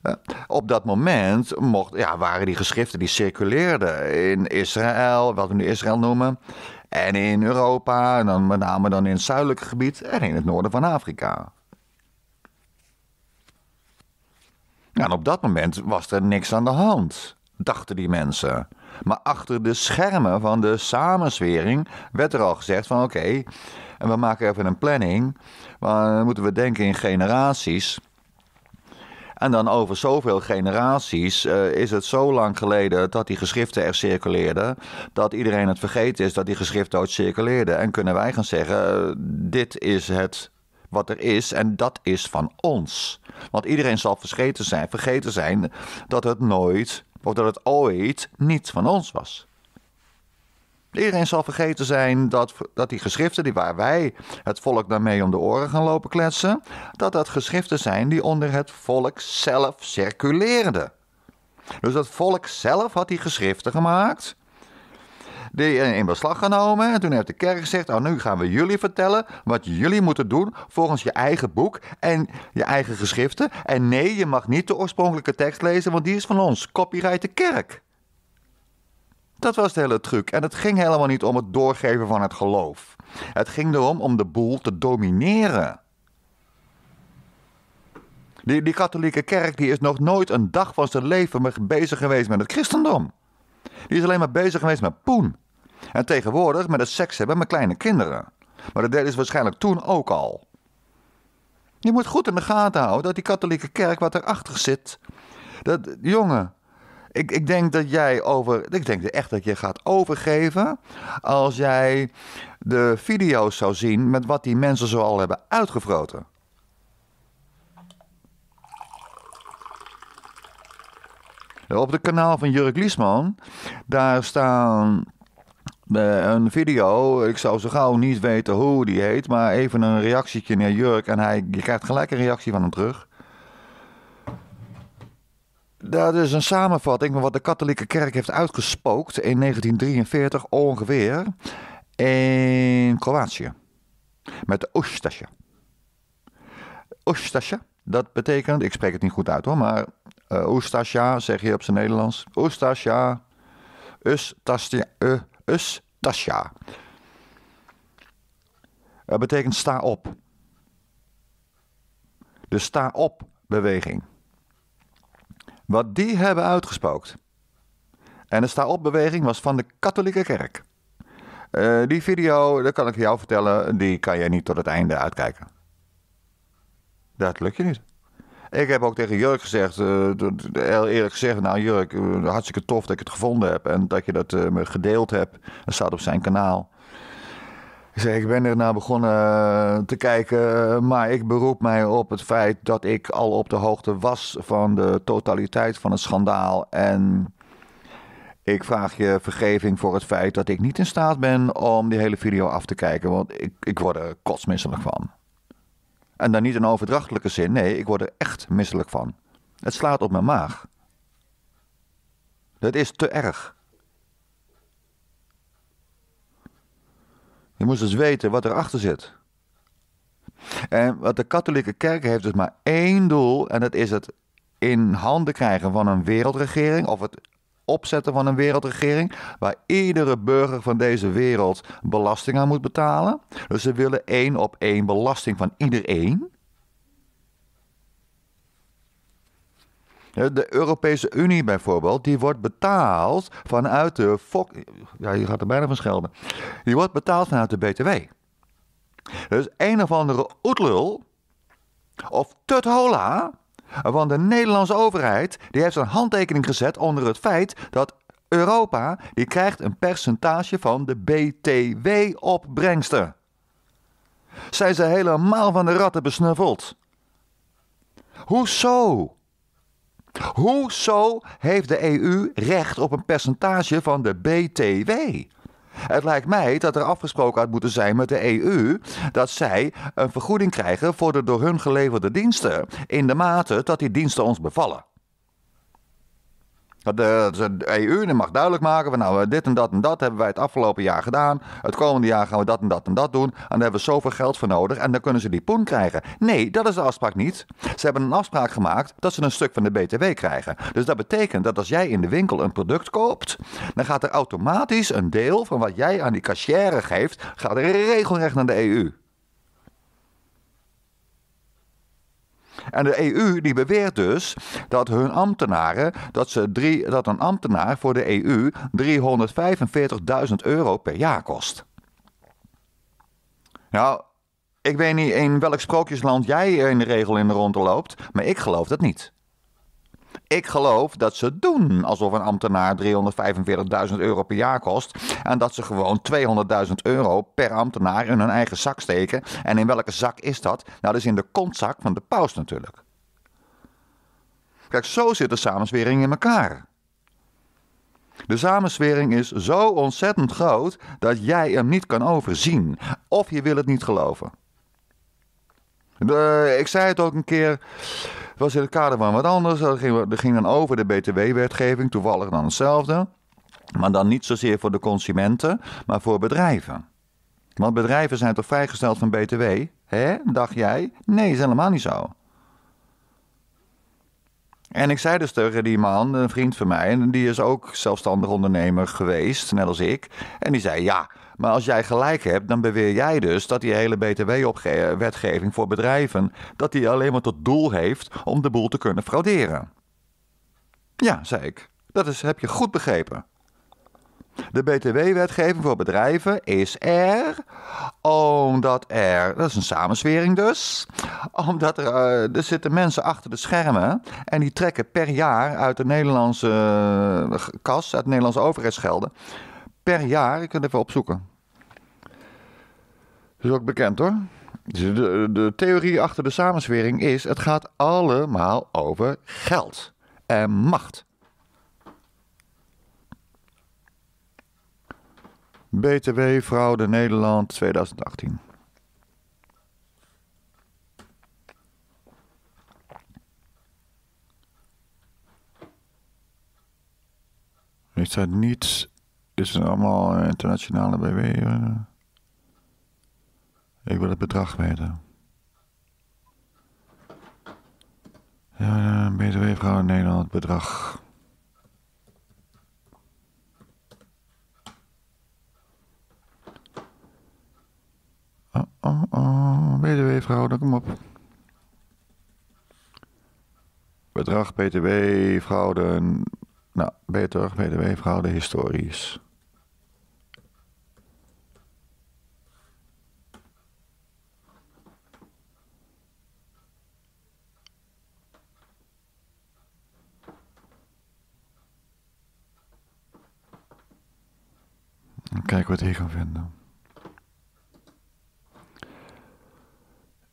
Eh, op dat moment mocht, ja, waren die geschriften die circuleerden in Israël, wat we nu Israël noemen, en in Europa, en dan met name dan in het zuidelijke gebied en in het noorden van Afrika. Nou, op dat moment was er niks aan de hand, dachten die mensen. Maar achter de schermen van de samenswering werd er al gezegd van oké, en we maken even een planning. Dan moeten we denken in generaties. En dan over zoveel generaties eh, is het zo lang geleden dat die geschriften er circuleerden, dat iedereen het vergeten is dat die geschriften ooit circuleerden. En kunnen wij gaan zeggen, eh, dit is het wat er is en dat is van ons. Want iedereen zal vergeten zijn, vergeten zijn dat het nooit of dat het ooit niet van ons was. Iedereen zal vergeten zijn dat, dat die geschriften die waar wij het volk daarmee om de oren gaan lopen kletsen, dat dat geschriften zijn die onder het volk zelf circuleerden. Dus dat volk zelf had die geschriften gemaakt die in beslag genomen. En toen heeft de kerk gezegd: Oh, nu gaan we jullie vertellen wat jullie moeten doen volgens je eigen boek en je eigen geschriften. En nee, je mag niet de oorspronkelijke tekst lezen, want die is van ons. Copyright de kerk. Dat was de hele truc. En het ging helemaal niet om het doorgeven van het geloof. Het ging erom om de boel te domineren. Die, die katholieke kerk die is nog nooit een dag van zijn leven bezig geweest met het christendom. Die is alleen maar bezig geweest met poen. En tegenwoordig met het seks hebben met kleine kinderen. Maar dat deed is waarschijnlijk toen ook al. Je moet goed in de gaten houden dat die katholieke kerk wat erachter zit. Dat, jongen, ik, ik denk dat jij over. Ik denk echt dat je gaat overgeven. als jij de video's zou zien met wat die mensen zoal hebben uitgevroten. Op het kanaal van Jurk Liesman, daar staan eh, een video. Ik zou zo gauw niet weten hoe die heet. Maar even een reactietje naar Jurk. En hij, je krijgt gelijk een reactie van hem terug. Dat is een samenvatting van wat de katholieke kerk heeft uitgespookt in 1943 ongeveer in Kroatië. Met de Oestasja. Oestasja, dat betekent, ik spreek het niet goed uit hoor, maar uh, eh, Oestasja, zeg je op zijn Nederlands. Oestasja. Ustasja. Uh, Ustasja. Dat betekent sta op. De sta op beweging. Wat die hebben uitgespookt. En de sta op beweging was van de katholieke kerk. Eh, die video, dat kan ik jou vertellen, die kan jij niet tot het einde uitkijken. Dat lukt je niet. Ik heb ook tegen Jurk gezegd, eh, heel eerlijk gezegd, nou Jurk, eh, hartstikke tof dat ik het gevonden heb en dat je dat eh, me gedeeld hebt. Dat staat op zijn kanaal. Ik zeg, ik ben er naar begonnen te kijken, maar ik beroep mij op het feit dat ik al op de hoogte was van de totaliteit van het schandaal. En ik vraag je vergeving voor het feit dat ik niet in staat ben om die hele video af te kijken, want ik, ik word er kotsmisselijk van. En dan niet in overdrachtelijke zin, nee, ik word er echt misselijk van. Het slaat op mijn maag. Dat is te erg. Je moest dus weten wat erachter zit. En wat de katholieke kerk heeft, is dus maar één doel. En dat is het in handen krijgen van een wereldregering. Of het opzetten van een wereldregering waar iedere burger van deze wereld belasting aan moet betalen. Dus ze willen één op één belasting van iedereen. De Europese Unie bijvoorbeeld, die wordt betaald vanuit de. Fok... Ja, je gaat er bijna van schelden. Die wordt betaald vanuit de BTW. Dus een of andere oetlul of tuthola want de Nederlandse overheid die heeft een handtekening gezet onder het feit dat Europa die krijgt een percentage van de BTW-opbrengsten. Zijn ze helemaal van de ratten besnuffeld? Hoezo? Hoezo heeft de EU recht op een percentage van de BTW? Het lijkt mij dat er afgesproken had moeten zijn met de EU dat zij een vergoeding krijgen voor de door hun geleverde diensten, in de mate dat die diensten ons bevallen. Dat eh, de, EU mag duidelijk maken van nou, eh, dit en dat en dat hebben wij het afgelopen jaar gedaan. Het komende jaar gaan we dat en dat en dat doen. En daar hebben we zoveel geld voor nodig. En dan kunnen ze die poen krijgen. Nee, dat is de afspraak niet. Ze hebben een afspraak gemaakt dat ze een stuk van de BTW krijgen. Dus dat betekent dat als jij in de winkel een product koopt, dan gaat er automatisch een deel van wat jij aan die cashier geeft, gaat regelrecht naar de EU. En de EU die beweert dus dat hun ambtenaren, dat, ze drie, dat een ambtenaar voor de EU 345.000 euro per jaar kost. Nou, ik weet niet in welk sprookjesland jij in de regel in de ronde loopt, maar ik geloof dat niet. Ik geloof dat ze doen alsof een ambtenaar 345.000 euro per jaar kost. En dat ze gewoon 200.000 euro per ambtenaar in hun eigen zak steken. En in welke zak is dat? Nou, dat is in de kontzak van de paus natuurlijk. Kijk, zo zit de samenswering in elkaar. De samenswering is zo ontzettend groot dat jij hem niet kan overzien. Of je wil het niet geloven. ik zei het ook een keer was in het kader van wat anders. Dat ging, ging dan over de BTW-wetgeving, toevallig dan hetzelfde. Maar dan niet zozeer voor de consumenten, maar voor bedrijven. Want bedrijven zijn toch vrijgesteld van BTW? Hè? Dacht jij? Nee, is helemaal niet zo. En ik zei dus tegen die man, een vriend van mij, en die is ook zelfstandig ondernemer geweest, net als ik. En die zei: Ja, maar als jij gelijk hebt, dan beweer jij dus dat die hele BTW-wetgeving voor bedrijven, dat die alleen maar tot doel heeft om de boel te kunnen frauderen. Ja, zei ik. Dat is, heb je goed begrepen. De BTW-wetgeving voor bedrijven is er omdat er, dat is een samenswering dus, omdat er, eh, er zitten mensen achter de schermen en die trekken per jaar uit de Nederlandse eh, kas, uit de Nederlandse overheidsgelden, per jaar, ik kan het even opzoeken, dat is ook bekend hoor. Dus de, de theorie achter de samenswering is: het gaat allemaal over geld en macht. BTW Fraude Nederland 2018. Ik het niets. Is het allemaal internationale BW? Eh? Ik wil het bedrag weten. Ja, btw-vrouw in Nederland, bedrag. Oh, oh, oh, btw-vrouw, kom op. Bedrag, btw, fraude, nou, beter, btw, fraude, historisch. En kijken wat hij gaan vinden.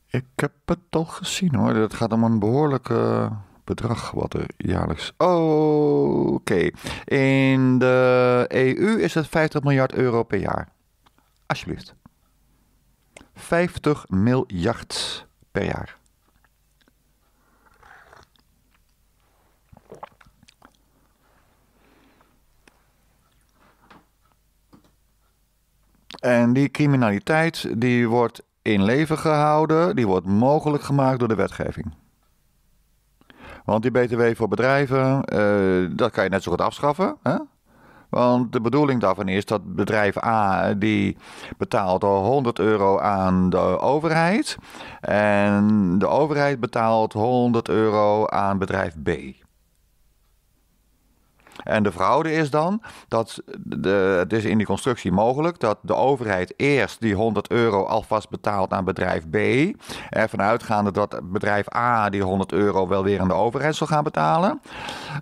Ik heb het al gezien hoor. Het gaat om een behoorlijk eh, bedrag wat er jaarlijks. Oké. In de EU is het 50 miljard euro per jaar. Alsjeblieft. 50 miljard per jaar. En die criminaliteit die wordt in leven gehouden, die wordt mogelijk gemaakt door de wetgeving. Want die BTW voor bedrijven, eh, dat kan je net zo goed afschaffen. Hè? Want de bedoeling daarvan is dat bedrijf A die betaalt 100 euro aan de overheid. En de overheid betaalt 100 euro aan bedrijf B. En de fraude is dan dat de, het is in die constructie mogelijk dat de overheid eerst die 100 euro alvast betaalt aan bedrijf B. Ervan vanuitgaande dat bedrijf A die 100 euro wel weer aan de overheid zal gaan betalen.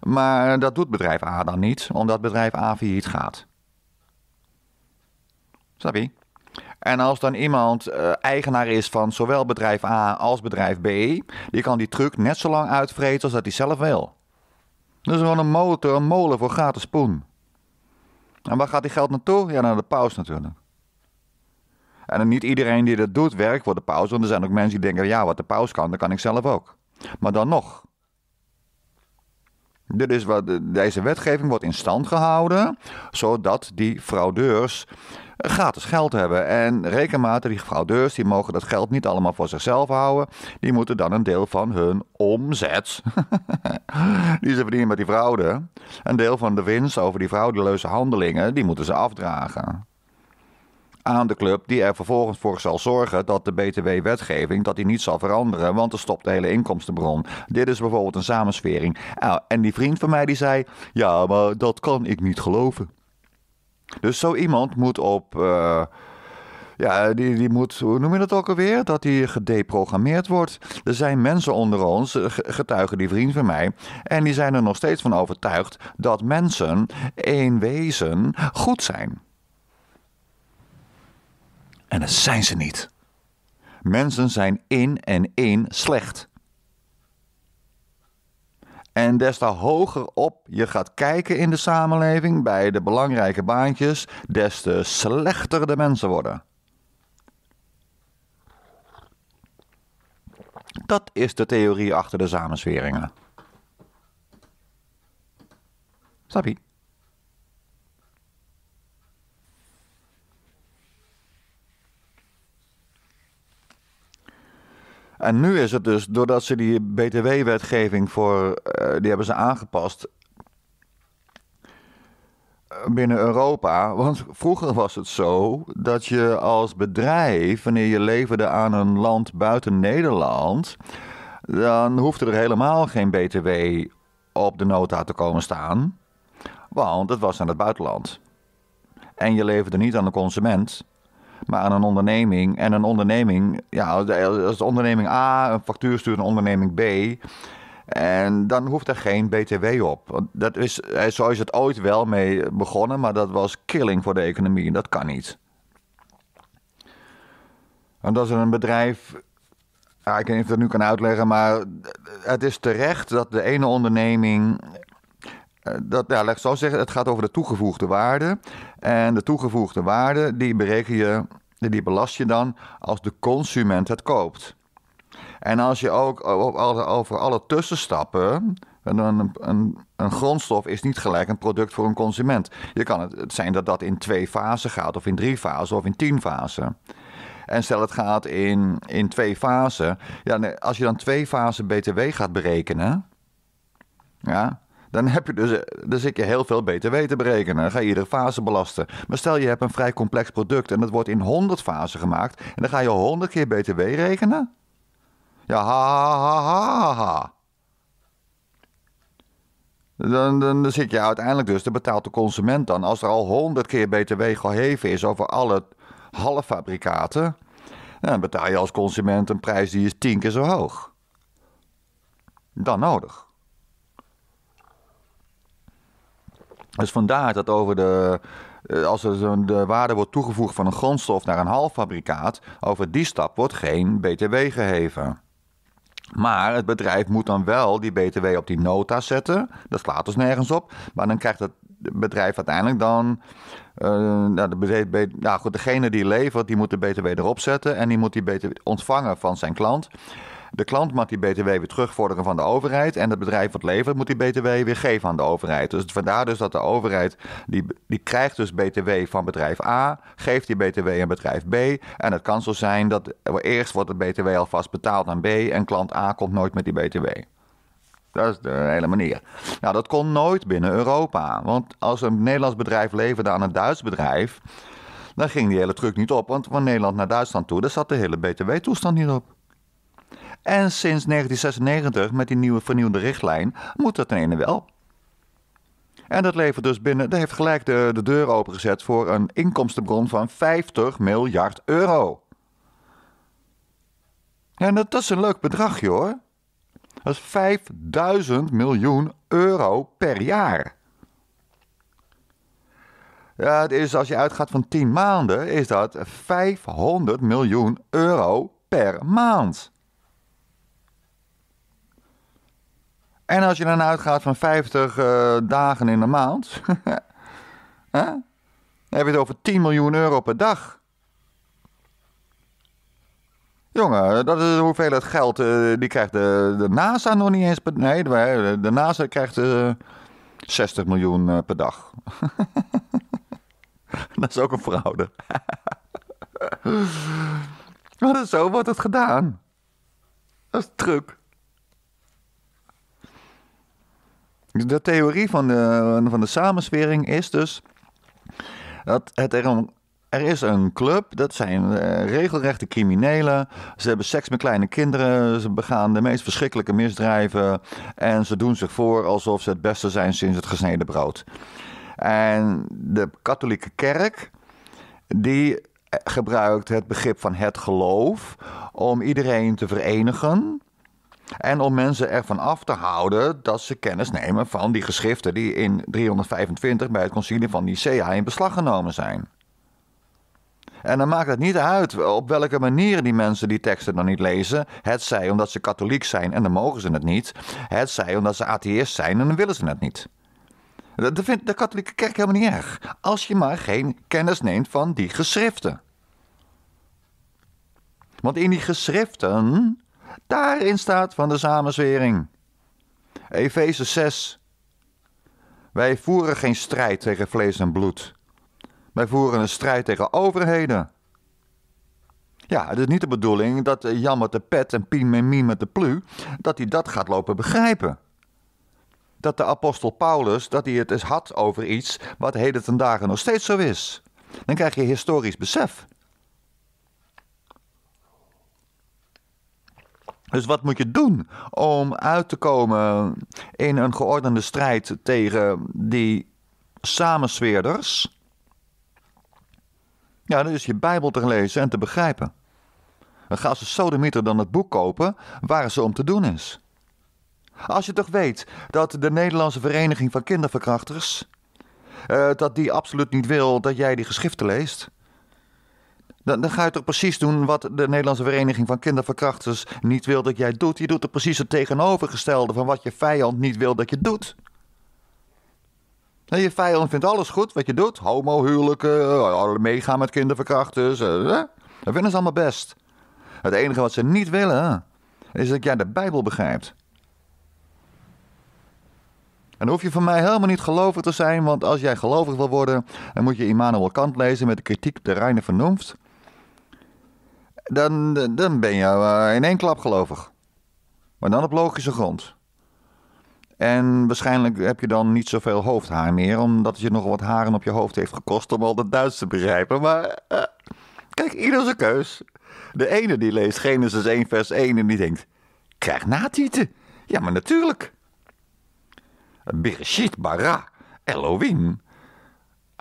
Maar dat doet bedrijf A dan niet, omdat bedrijf A failliet gaat. Snap je? En als dan iemand eh, eigenaar is van zowel bedrijf A als bedrijf B, die kan die truc net zo lang uitvreten als dat hij zelf wil. Dat is gewoon een motor, een molen voor gratis spoen. En waar gaat die geld naartoe? Ja, naar de paus natuurlijk. En niet iedereen die dat doet, werkt voor de paus. Want er zijn ook mensen die denken, ja, wat de paus kan, dat kan ik zelf ook. Maar dan nog. Dit is wat, deze wetgeving wordt in stand gehouden, zodat die fraudeurs gratis geld hebben. En reken die fraudeurs, die mogen dat geld niet allemaal voor zichzelf houden. Die moeten dan een deel van hun omzet, [laughs] die ze verdienen met die fraude, een deel van de winst over die fraudeleuze handelingen, die moeten ze afdragen aan de club die er vervolgens voor zal zorgen dat de BTW-wetgeving dat die niet zal veranderen, want er stopt de hele inkomstenbron. Dit is bijvoorbeeld een samenswering. Nou, en die vriend van mij die zei, ja, maar dat kan ik niet geloven. Dus zo iemand moet op. Eh, ja, die, die moet, hoe noem je dat ook alweer? Dat die gedeprogrammeerd wordt. Er zijn mensen onder ons, eh, getuigen die vriend van mij, en die zijn er nog steeds van overtuigd dat mensen, één wezen, goed zijn. En dat zijn ze niet. Mensen zijn in en één slecht. En des te hoger op je gaat kijken in de samenleving, bij de belangrijke baantjes, des te slechter de mensen worden. Dat is de theorie achter de samensweringen. Snap je? En nu is het dus, doordat ze die BTW-wetgeving voor, eh, die hebben ze aangepast binnen Europa. Want vroeger was het zo dat je als bedrijf, wanneer je leverde aan een land buiten Nederland, dan hoefde er helemaal geen BTW op de nota te komen staan. Want het was aan het buitenland. En je leverde niet aan de consument maar aan een onderneming. En een onderneming, ja, als onderneming A een factuur stuurt naar onderneming B. En dan hoeft er geen BTW op. Dat is, eh, zo is het ooit wel mee begonnen, maar dat was killing voor de economie. en Dat kan niet. En als een bedrijf ik weet niet of ik dat nu kan uitleggen, maar het is terecht dat de ene onderneming eh, dat, ja, laat ik zo zeggen, het gaat over de toegevoegde waarde. En de toegevoegde waarde, die bereken je, die belast je dan als de consument het koopt. En als je ook eh, over alle tussenstappen. Een, een, een, grondstof is niet gelijk een product voor een consument. Je kan het, zijn dat dat in twee fasen gaat, of in drie fasen, of in tien fasen. En stel het gaat in, in twee fasen. Ja, als je dan twee fasen BTW gaat berekenen. Ja, dan, heb je dus, eh, dus ik je heel veel BTW te berekenen. Dan ga je iedere fase belasten. Maar stel je hebt een vrij complex product en dat wordt in 100 fasen gemaakt. En dan ga je 100 keer BTW rekenen? Ja, ha, ha, ha, ha. Dan, dan, dan, zit je uiteindelijk dus, dan betaalt de consument dan, als er al 100 keer BTW geheven is over alle halffabrikaten, dan betaal je als consument een prijs die is 10 keer zo hoog. Dan nodig. Dus vandaar dat over de eh, als er de waarde wordt toegevoegd van een grondstof naar een halffabrikaat, over die stap wordt geen BTW geheven. Maar het bedrijf moet dan wel die BTW op die nota zetten. Dat slaat dus nergens op. Maar dan krijgt het bedrijf uiteindelijk dan. Eh, nou, de nou goed, degene die levert, die moet de BTW erop zetten. En die moet die BTW ontvangen van zijn klant. De klant mag die BTW weer terugvorderen van de overheid. En het bedrijf wat levert moet die BTW weer geven aan de overheid. Dus vandaar dus dat de overheid, die, die krijgt dus BTW van bedrijf A, geeft die BTW aan bedrijf B. En het kan zo zijn dat eerst wordt de BTW alvast betaald aan B en klant A komt nooit met die BTW. Dat is de hele manier. Nou, dat kon nooit binnen Europa. Want als een Nederlands bedrijf leverde aan een Duits bedrijf, dan ging die hele truc niet op. Want van Nederland naar Duitsland toe, daar zat de hele BTW-toestand niet op. En sinds 1996, met die nieuwe vernieuwde richtlijn, moet dat ten ene wel. En dat levert dus binnen, dat heeft gelijk de, de deur opengezet voor een inkomstenbron van 50 miljard euro. En dat, is een leuk bedrag, hoor. Dat is 5000 miljoen euro per jaar. Ja, het is, als je uitgaat van 10 maanden, is dat 500 miljoen euro per maand. En als je dan uitgaat van 50 eh, dagen in de maand, [laughs] dan heb je het over 10 miljoen euro per dag. Jongen, dat is hoeveel het geld. Eh, die krijgt de, de, NASA nog niet eens. nee, de, NASA krijgt uh, eh, 60 miljoen per dag. [laughs] dat is ook een fraude. maar [laughs] zo wordt het gedaan. Dat is truc. De theorie van de, van de samenswering is dus dat het er een, er is een club, dat zijn eh, regelrechte criminelen. Ze hebben seks met kleine kinderen, ze begaan de meest verschrikkelijke misdrijven. En ze doen zich voor alsof ze het beste zijn sinds het gesneden brood. En de katholieke kerk, die eh, gebruikt het begrip van het geloof om iedereen te verenigen. En om mensen ervan af te houden dat ze kennis nemen van die geschriften die in 325 bij het concilie van Nicea in beslag genomen zijn. En dan maakt het niet uit op welke manier die mensen die teksten dan niet lezen. Het zij omdat ze katholiek zijn en dan mogen ze het niet. Het zij omdat ze atheïst zijn en dan willen ze het niet. Dat vindt de katholieke kerk helemaal niet erg. Als je maar geen kennis neemt van die geschriften. Want in die geschriften daarin staat van de samenzwering. Efeze 6. Wij voeren geen strijd tegen vlees en bloed. Wij voeren een strijd tegen overheden. Ja, het is niet de bedoeling dat eh, Jan met de pet en Piem en Miem met de plu, dat hij dat gaat lopen begrijpen. Dat de apostel Paulus, dat hij het eens had over iets wat heden ten dagen nog steeds zo is. Dan krijg je historisch besef. Dus wat moet je doen om uit te komen in een geordende strijd tegen die samensweerders? Ja, dus je Bijbel te lezen en te begrijpen. Dan gaan ze sodemieter dan het boek kopen waar ze om te doen is. Als je toch weet dat de Nederlandse Vereniging van Kinderverkrachters... Eh, dat die absoluut niet wil dat jij die geschriften leest... Dan, dan ga je toch precies doen wat de Nederlandse Vereniging van Kinderverkrachters niet wil dat jij doet. Je doet er precies het tegenovergestelde van wat je vijand niet wil dat je doet. En je vijand vindt alles goed wat je doet. Homohuwelijken, eh, meegaan met kinderverkrachters. Eh, dat vinden ze allemaal best. Het enige wat ze niet willen is dat jij de Bijbel begrijpt. En hoef je van mij helemaal niet gelovig te zijn, want als jij gelovig wil worden, dan moet je Immanuel Kant lezen met de kritiek de reine vernunft dan, dan ben je eh, in één klap gelovig. Maar dan op logische grond. En waarschijnlijk heb je dan niet zoveel hoofdhaar meer, omdat het je nog wat haren op je hoofd heeft gekost om al dat Duits te begrijpen. Maar eh, kijk, ieder zijn keus. De ene die leest Genesis 1, vers 1 en die denkt: krijg natieten. Ja, maar natuurlijk. Bereshit bara, Elohim,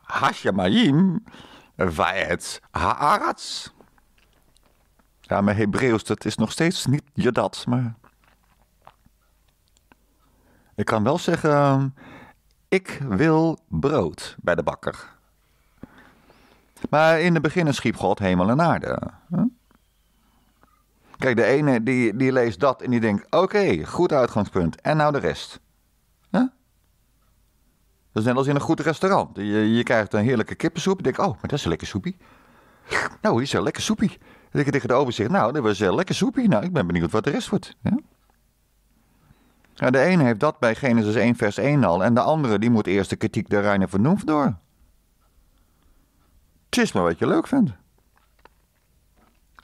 Hashemayim, Vaet Haratz. Ja, maar Hebreeuws, dat is nog steeds niet je dat, maar... Ik kan wel zeggen, ehm, ik wil brood bij de bakker. Maar in de beginnen schiep God hemel en aarde. Kijk, de ene die, die leest dat en die denkt, oké, goed uitgangspunt. En nou de rest. Dat is net als in een goed restaurant. Je, je krijgt een heerlijke kippensoep. Je denkt, oh, maar dat is een lekker soepie. Nou, hier is een lekker soepie ik tegen de overzicht. nou, dat was uh, lekker soepie. Nou, ik ben benieuwd wat er rest wordt. Ja? Nou, de een heeft dat bij Genesis 1 vers 1 al. En de andere die moet eerst de kritiek de Reine van Noemf door. Het is maar wat je leuk vindt.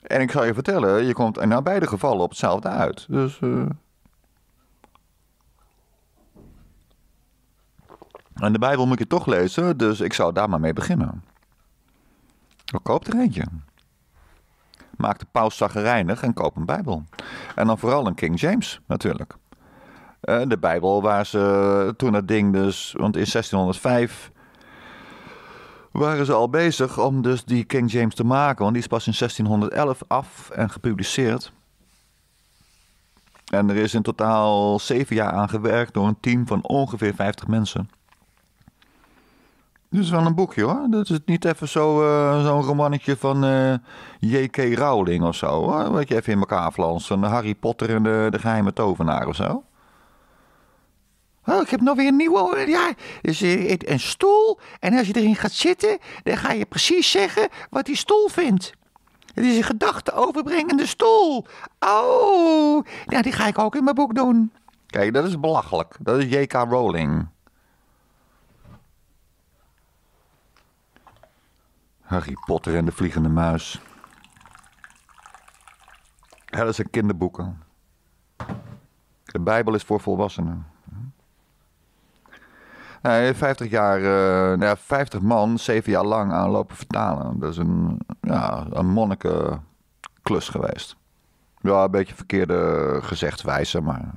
En ik zal je vertellen, je komt in nou beide gevallen op hetzelfde uit. Dus... Eh. En de Bijbel moet je toch lezen, dus ik zou daar maar mee beginnen. Ik koop er eentje maak de paus zagrijnig en koop een Bijbel. En dan vooral een King James natuurlijk. Eh, de Bijbel waar ze eh, toen dat ding dus, want in 1605 waren ze al bezig om dus die King James te maken. Want die is pas in 1611 af en gepubliceerd. En er is in totaal zeven jaar aan gewerkt door een team van ongeveer 50 mensen. Dit is wel een boekje hoor. Dat is niet even eh, zo'n uh, romannetje van eh, J.K. Rowling of zo. Hoor. Wat je even in elkaar van Harry Potter en de, de geheime tovenaar of zo. Oh, ik heb nog weer een nieuwe. Ja, dus eh, een stoel. En als je erin gaat zitten, dan ga je precies zeggen wat die stoel vindt. Het is een gedachte overbrengende stoel. Oh, ja, die ga ik ook in mijn boek doen. Kijk, dat is belachelijk. Dat is J.K. Rowling. Harry Potter en de Vliegende Muis. Helles en kinderboeken. De Bijbel is voor volwassenen. Nee, 50, jaar, uh, nou ja, 50 man, 7 jaar lang aan lopen vertalen. Dat is een, ja, een monnikenklus geweest. Ja, een beetje verkeerde gezegdwijze, maar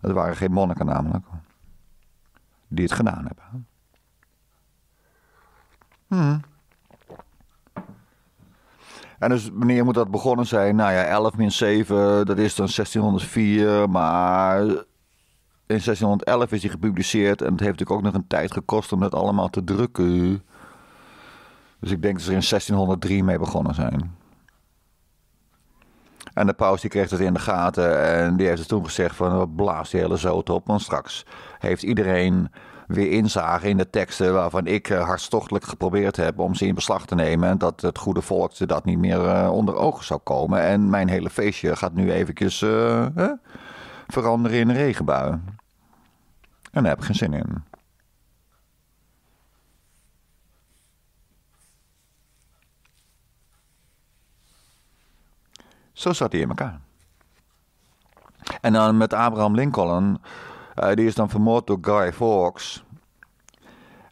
het waren geen monniken namelijk. Die het gedaan hebben. Hmm. En dus wanneer moet dat begonnen zijn? Nou ja, 11 min 7, dat is dan 1604. Maar in 1611 is hij gepubliceerd. En het heeft natuurlijk ook nog een tijd gekost om dat allemaal te drukken. Dus ik denk dat ze er in 1603 mee begonnen zijn. En de paus die kreeg het in de gaten en die heeft het dus toen gezegd van blaas die hele zoot op. Want straks heeft iedereen weer inzagen in de teksten waarvan ik eh, hartstochtelijk geprobeerd heb om ze in beslag te nemen. En dat het goede volk ze dat niet meer eh, onder ogen zou komen. En mijn hele feestje gaat nu eventjes eh, veranderen in een regenbui. En daar heb ik geen zin in. Zo zat hij in elkaar. En dan met Abraham Lincoln eh, die is dan vermoord door Guy Fawkes.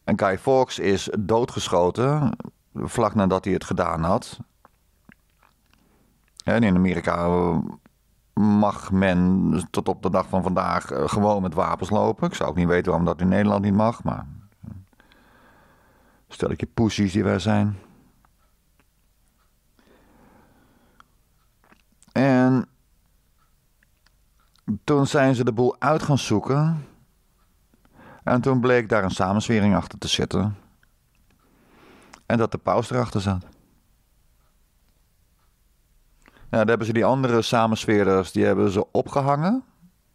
En Guy Fawkes is doodgeschoten vlak nadat hij het gedaan had. En in Amerika mag men tot op de dag van vandaag eh, gewoon met wapens lopen. Ik zou ook niet weten waarom dat in Nederland niet mag, maar. Stel ik je poesies die wij zijn. En toen zijn ze de boel uit gaan zoeken. En toen bleek daar een samenswering achter te zitten. En dat de paus erachter zat. Nou, daar hebben ze die andere samensweerders, die hebben ze opgehangen.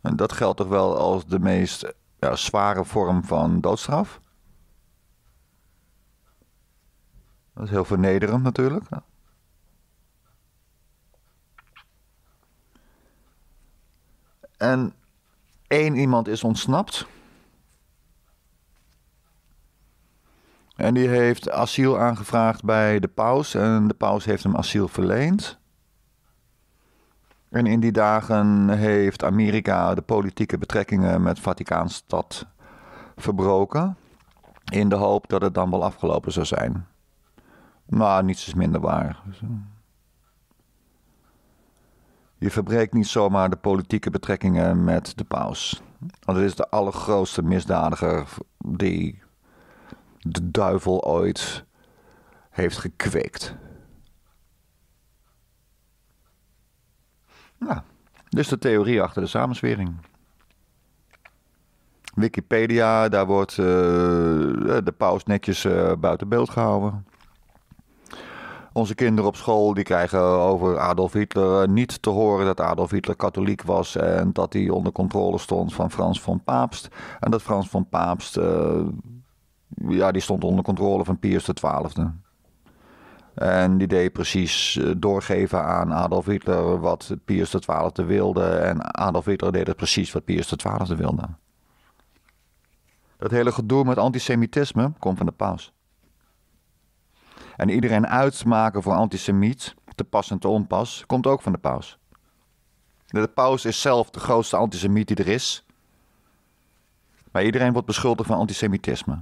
En dat geldt toch wel als de meest ja, zware vorm van doodstraf. Dat is heel vernederend natuurlijk. En één iemand is ontsnapt. En die heeft asiel aangevraagd bij de paus. En de paus heeft hem asiel verleend. En in die dagen heeft Amerika de politieke betrekkingen met Vaticaanstad verbroken. In de hoop dat het dan wel afgelopen zou zijn. Maar niets is minder waar. Je verbreekt niet zomaar de politieke betrekkingen met de paus. Want het is de allergrootste misdadiger die de duivel ooit heeft gekweekt. Nou, dus de theorie achter de samenswering. Wikipedia, daar wordt eh, de paus netjes eh, buiten beeld gehouden. Onze kinderen op school die krijgen over Adolf Hitler eh, niet te horen dat Adolf Hitler katholiek was en dat hij onder controle stond van Frans van Paapst. En dat Frans van Paapst, eh, ja, die stond onder controle van Pius XII. En die deed precies eh, doorgeven aan Adolf Hitler wat Pius XII wilde. En Adolf Hitler deed het precies wat Pius XII wilde. Dat hele gedoe met antisemitisme komt van de paus en iedereen uitmaken voor antisemiet, te pas en te onpas, komt ook van de paus. De paus is zelf de grootste antisemiet die er is. Maar iedereen wordt beschuldigd van antisemitisme.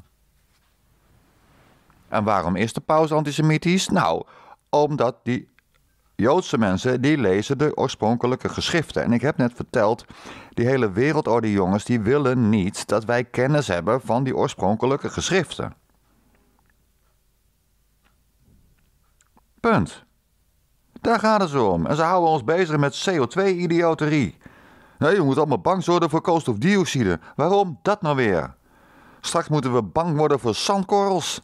En waarom is de paus antisemitisch? Nou, omdat die Joodse mensen die lezen de oorspronkelijke geschriften. En ik heb net verteld, die hele wereldorde jongens die willen niet dat wij kennis hebben van die oorspronkelijke geschriften. Daar gaat het om. En ze houden ons bezig met CO2-idioterie. Nee, nou, je moet allemaal bang worden voor koolstofdioxide. Waarom dat nou weer? Straks moeten we bang worden voor zandkorrels.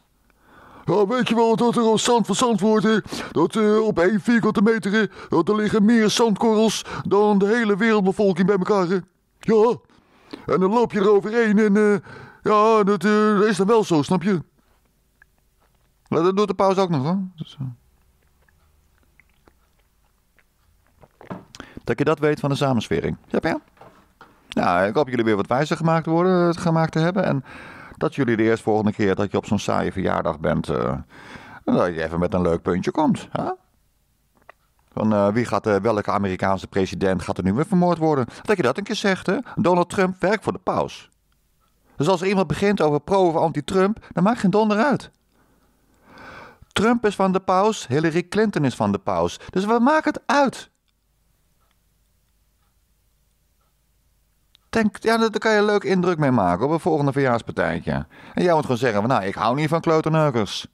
Ja, weet je wel dat er al zand van zand wordt? Dat eh, op één vierkante meter er liggen meer zandkorrels dan de hele wereldbevolking bij elkaar. Ja, en dan loop je eroverheen en eh, ja, dat eh, is dan wel zo, snap je? Dat doet de pauze ook nog hoor. Dus, Dat je dat weet van de samenswering. Ja? ja. Nou, ik hoop jullie weer wat wijzer gemaakt, worden, eh, gemaakt te hebben. En dat jullie de eerstvolgende keer dat je op zo'n saaie verjaardag bent... Eh, dat je even met een leuk puntje komt. Hè? Van eh, wie gaat, welke Amerikaanse president gaat er nu weer vermoord worden? Dat je dat een keer zegt, hè? Donald Trump werkt voor de paus. Dus als er iemand begint over pro- of anti-Trump, dan maakt geen donder uit. Trump is van de paus, Hillary Clinton is van de paus. Dus we maken het uit? Denk, ja, daar kan je een leuk indruk mee maken op een volgende verjaarspartijtje. En jij moet gewoon zeggen, van, nou, ik hou niet van kleuterneukers.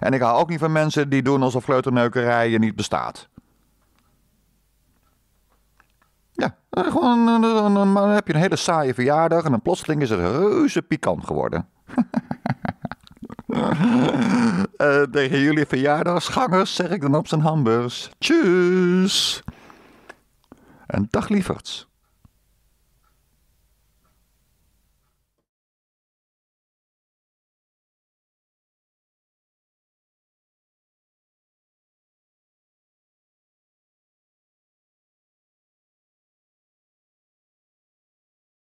En ik hou ook niet van mensen die doen alsof kleuterneukerij niet bestaat. Ja, eh, gewoon, dan heb je een hele saaie verjaardag en dan plotseling is het reuze pikant geworden. uh, [laughs] tegen jullie verjaardagsgangers zeg ik dan op zijn hamburgers. Tjus! En dag lieverds.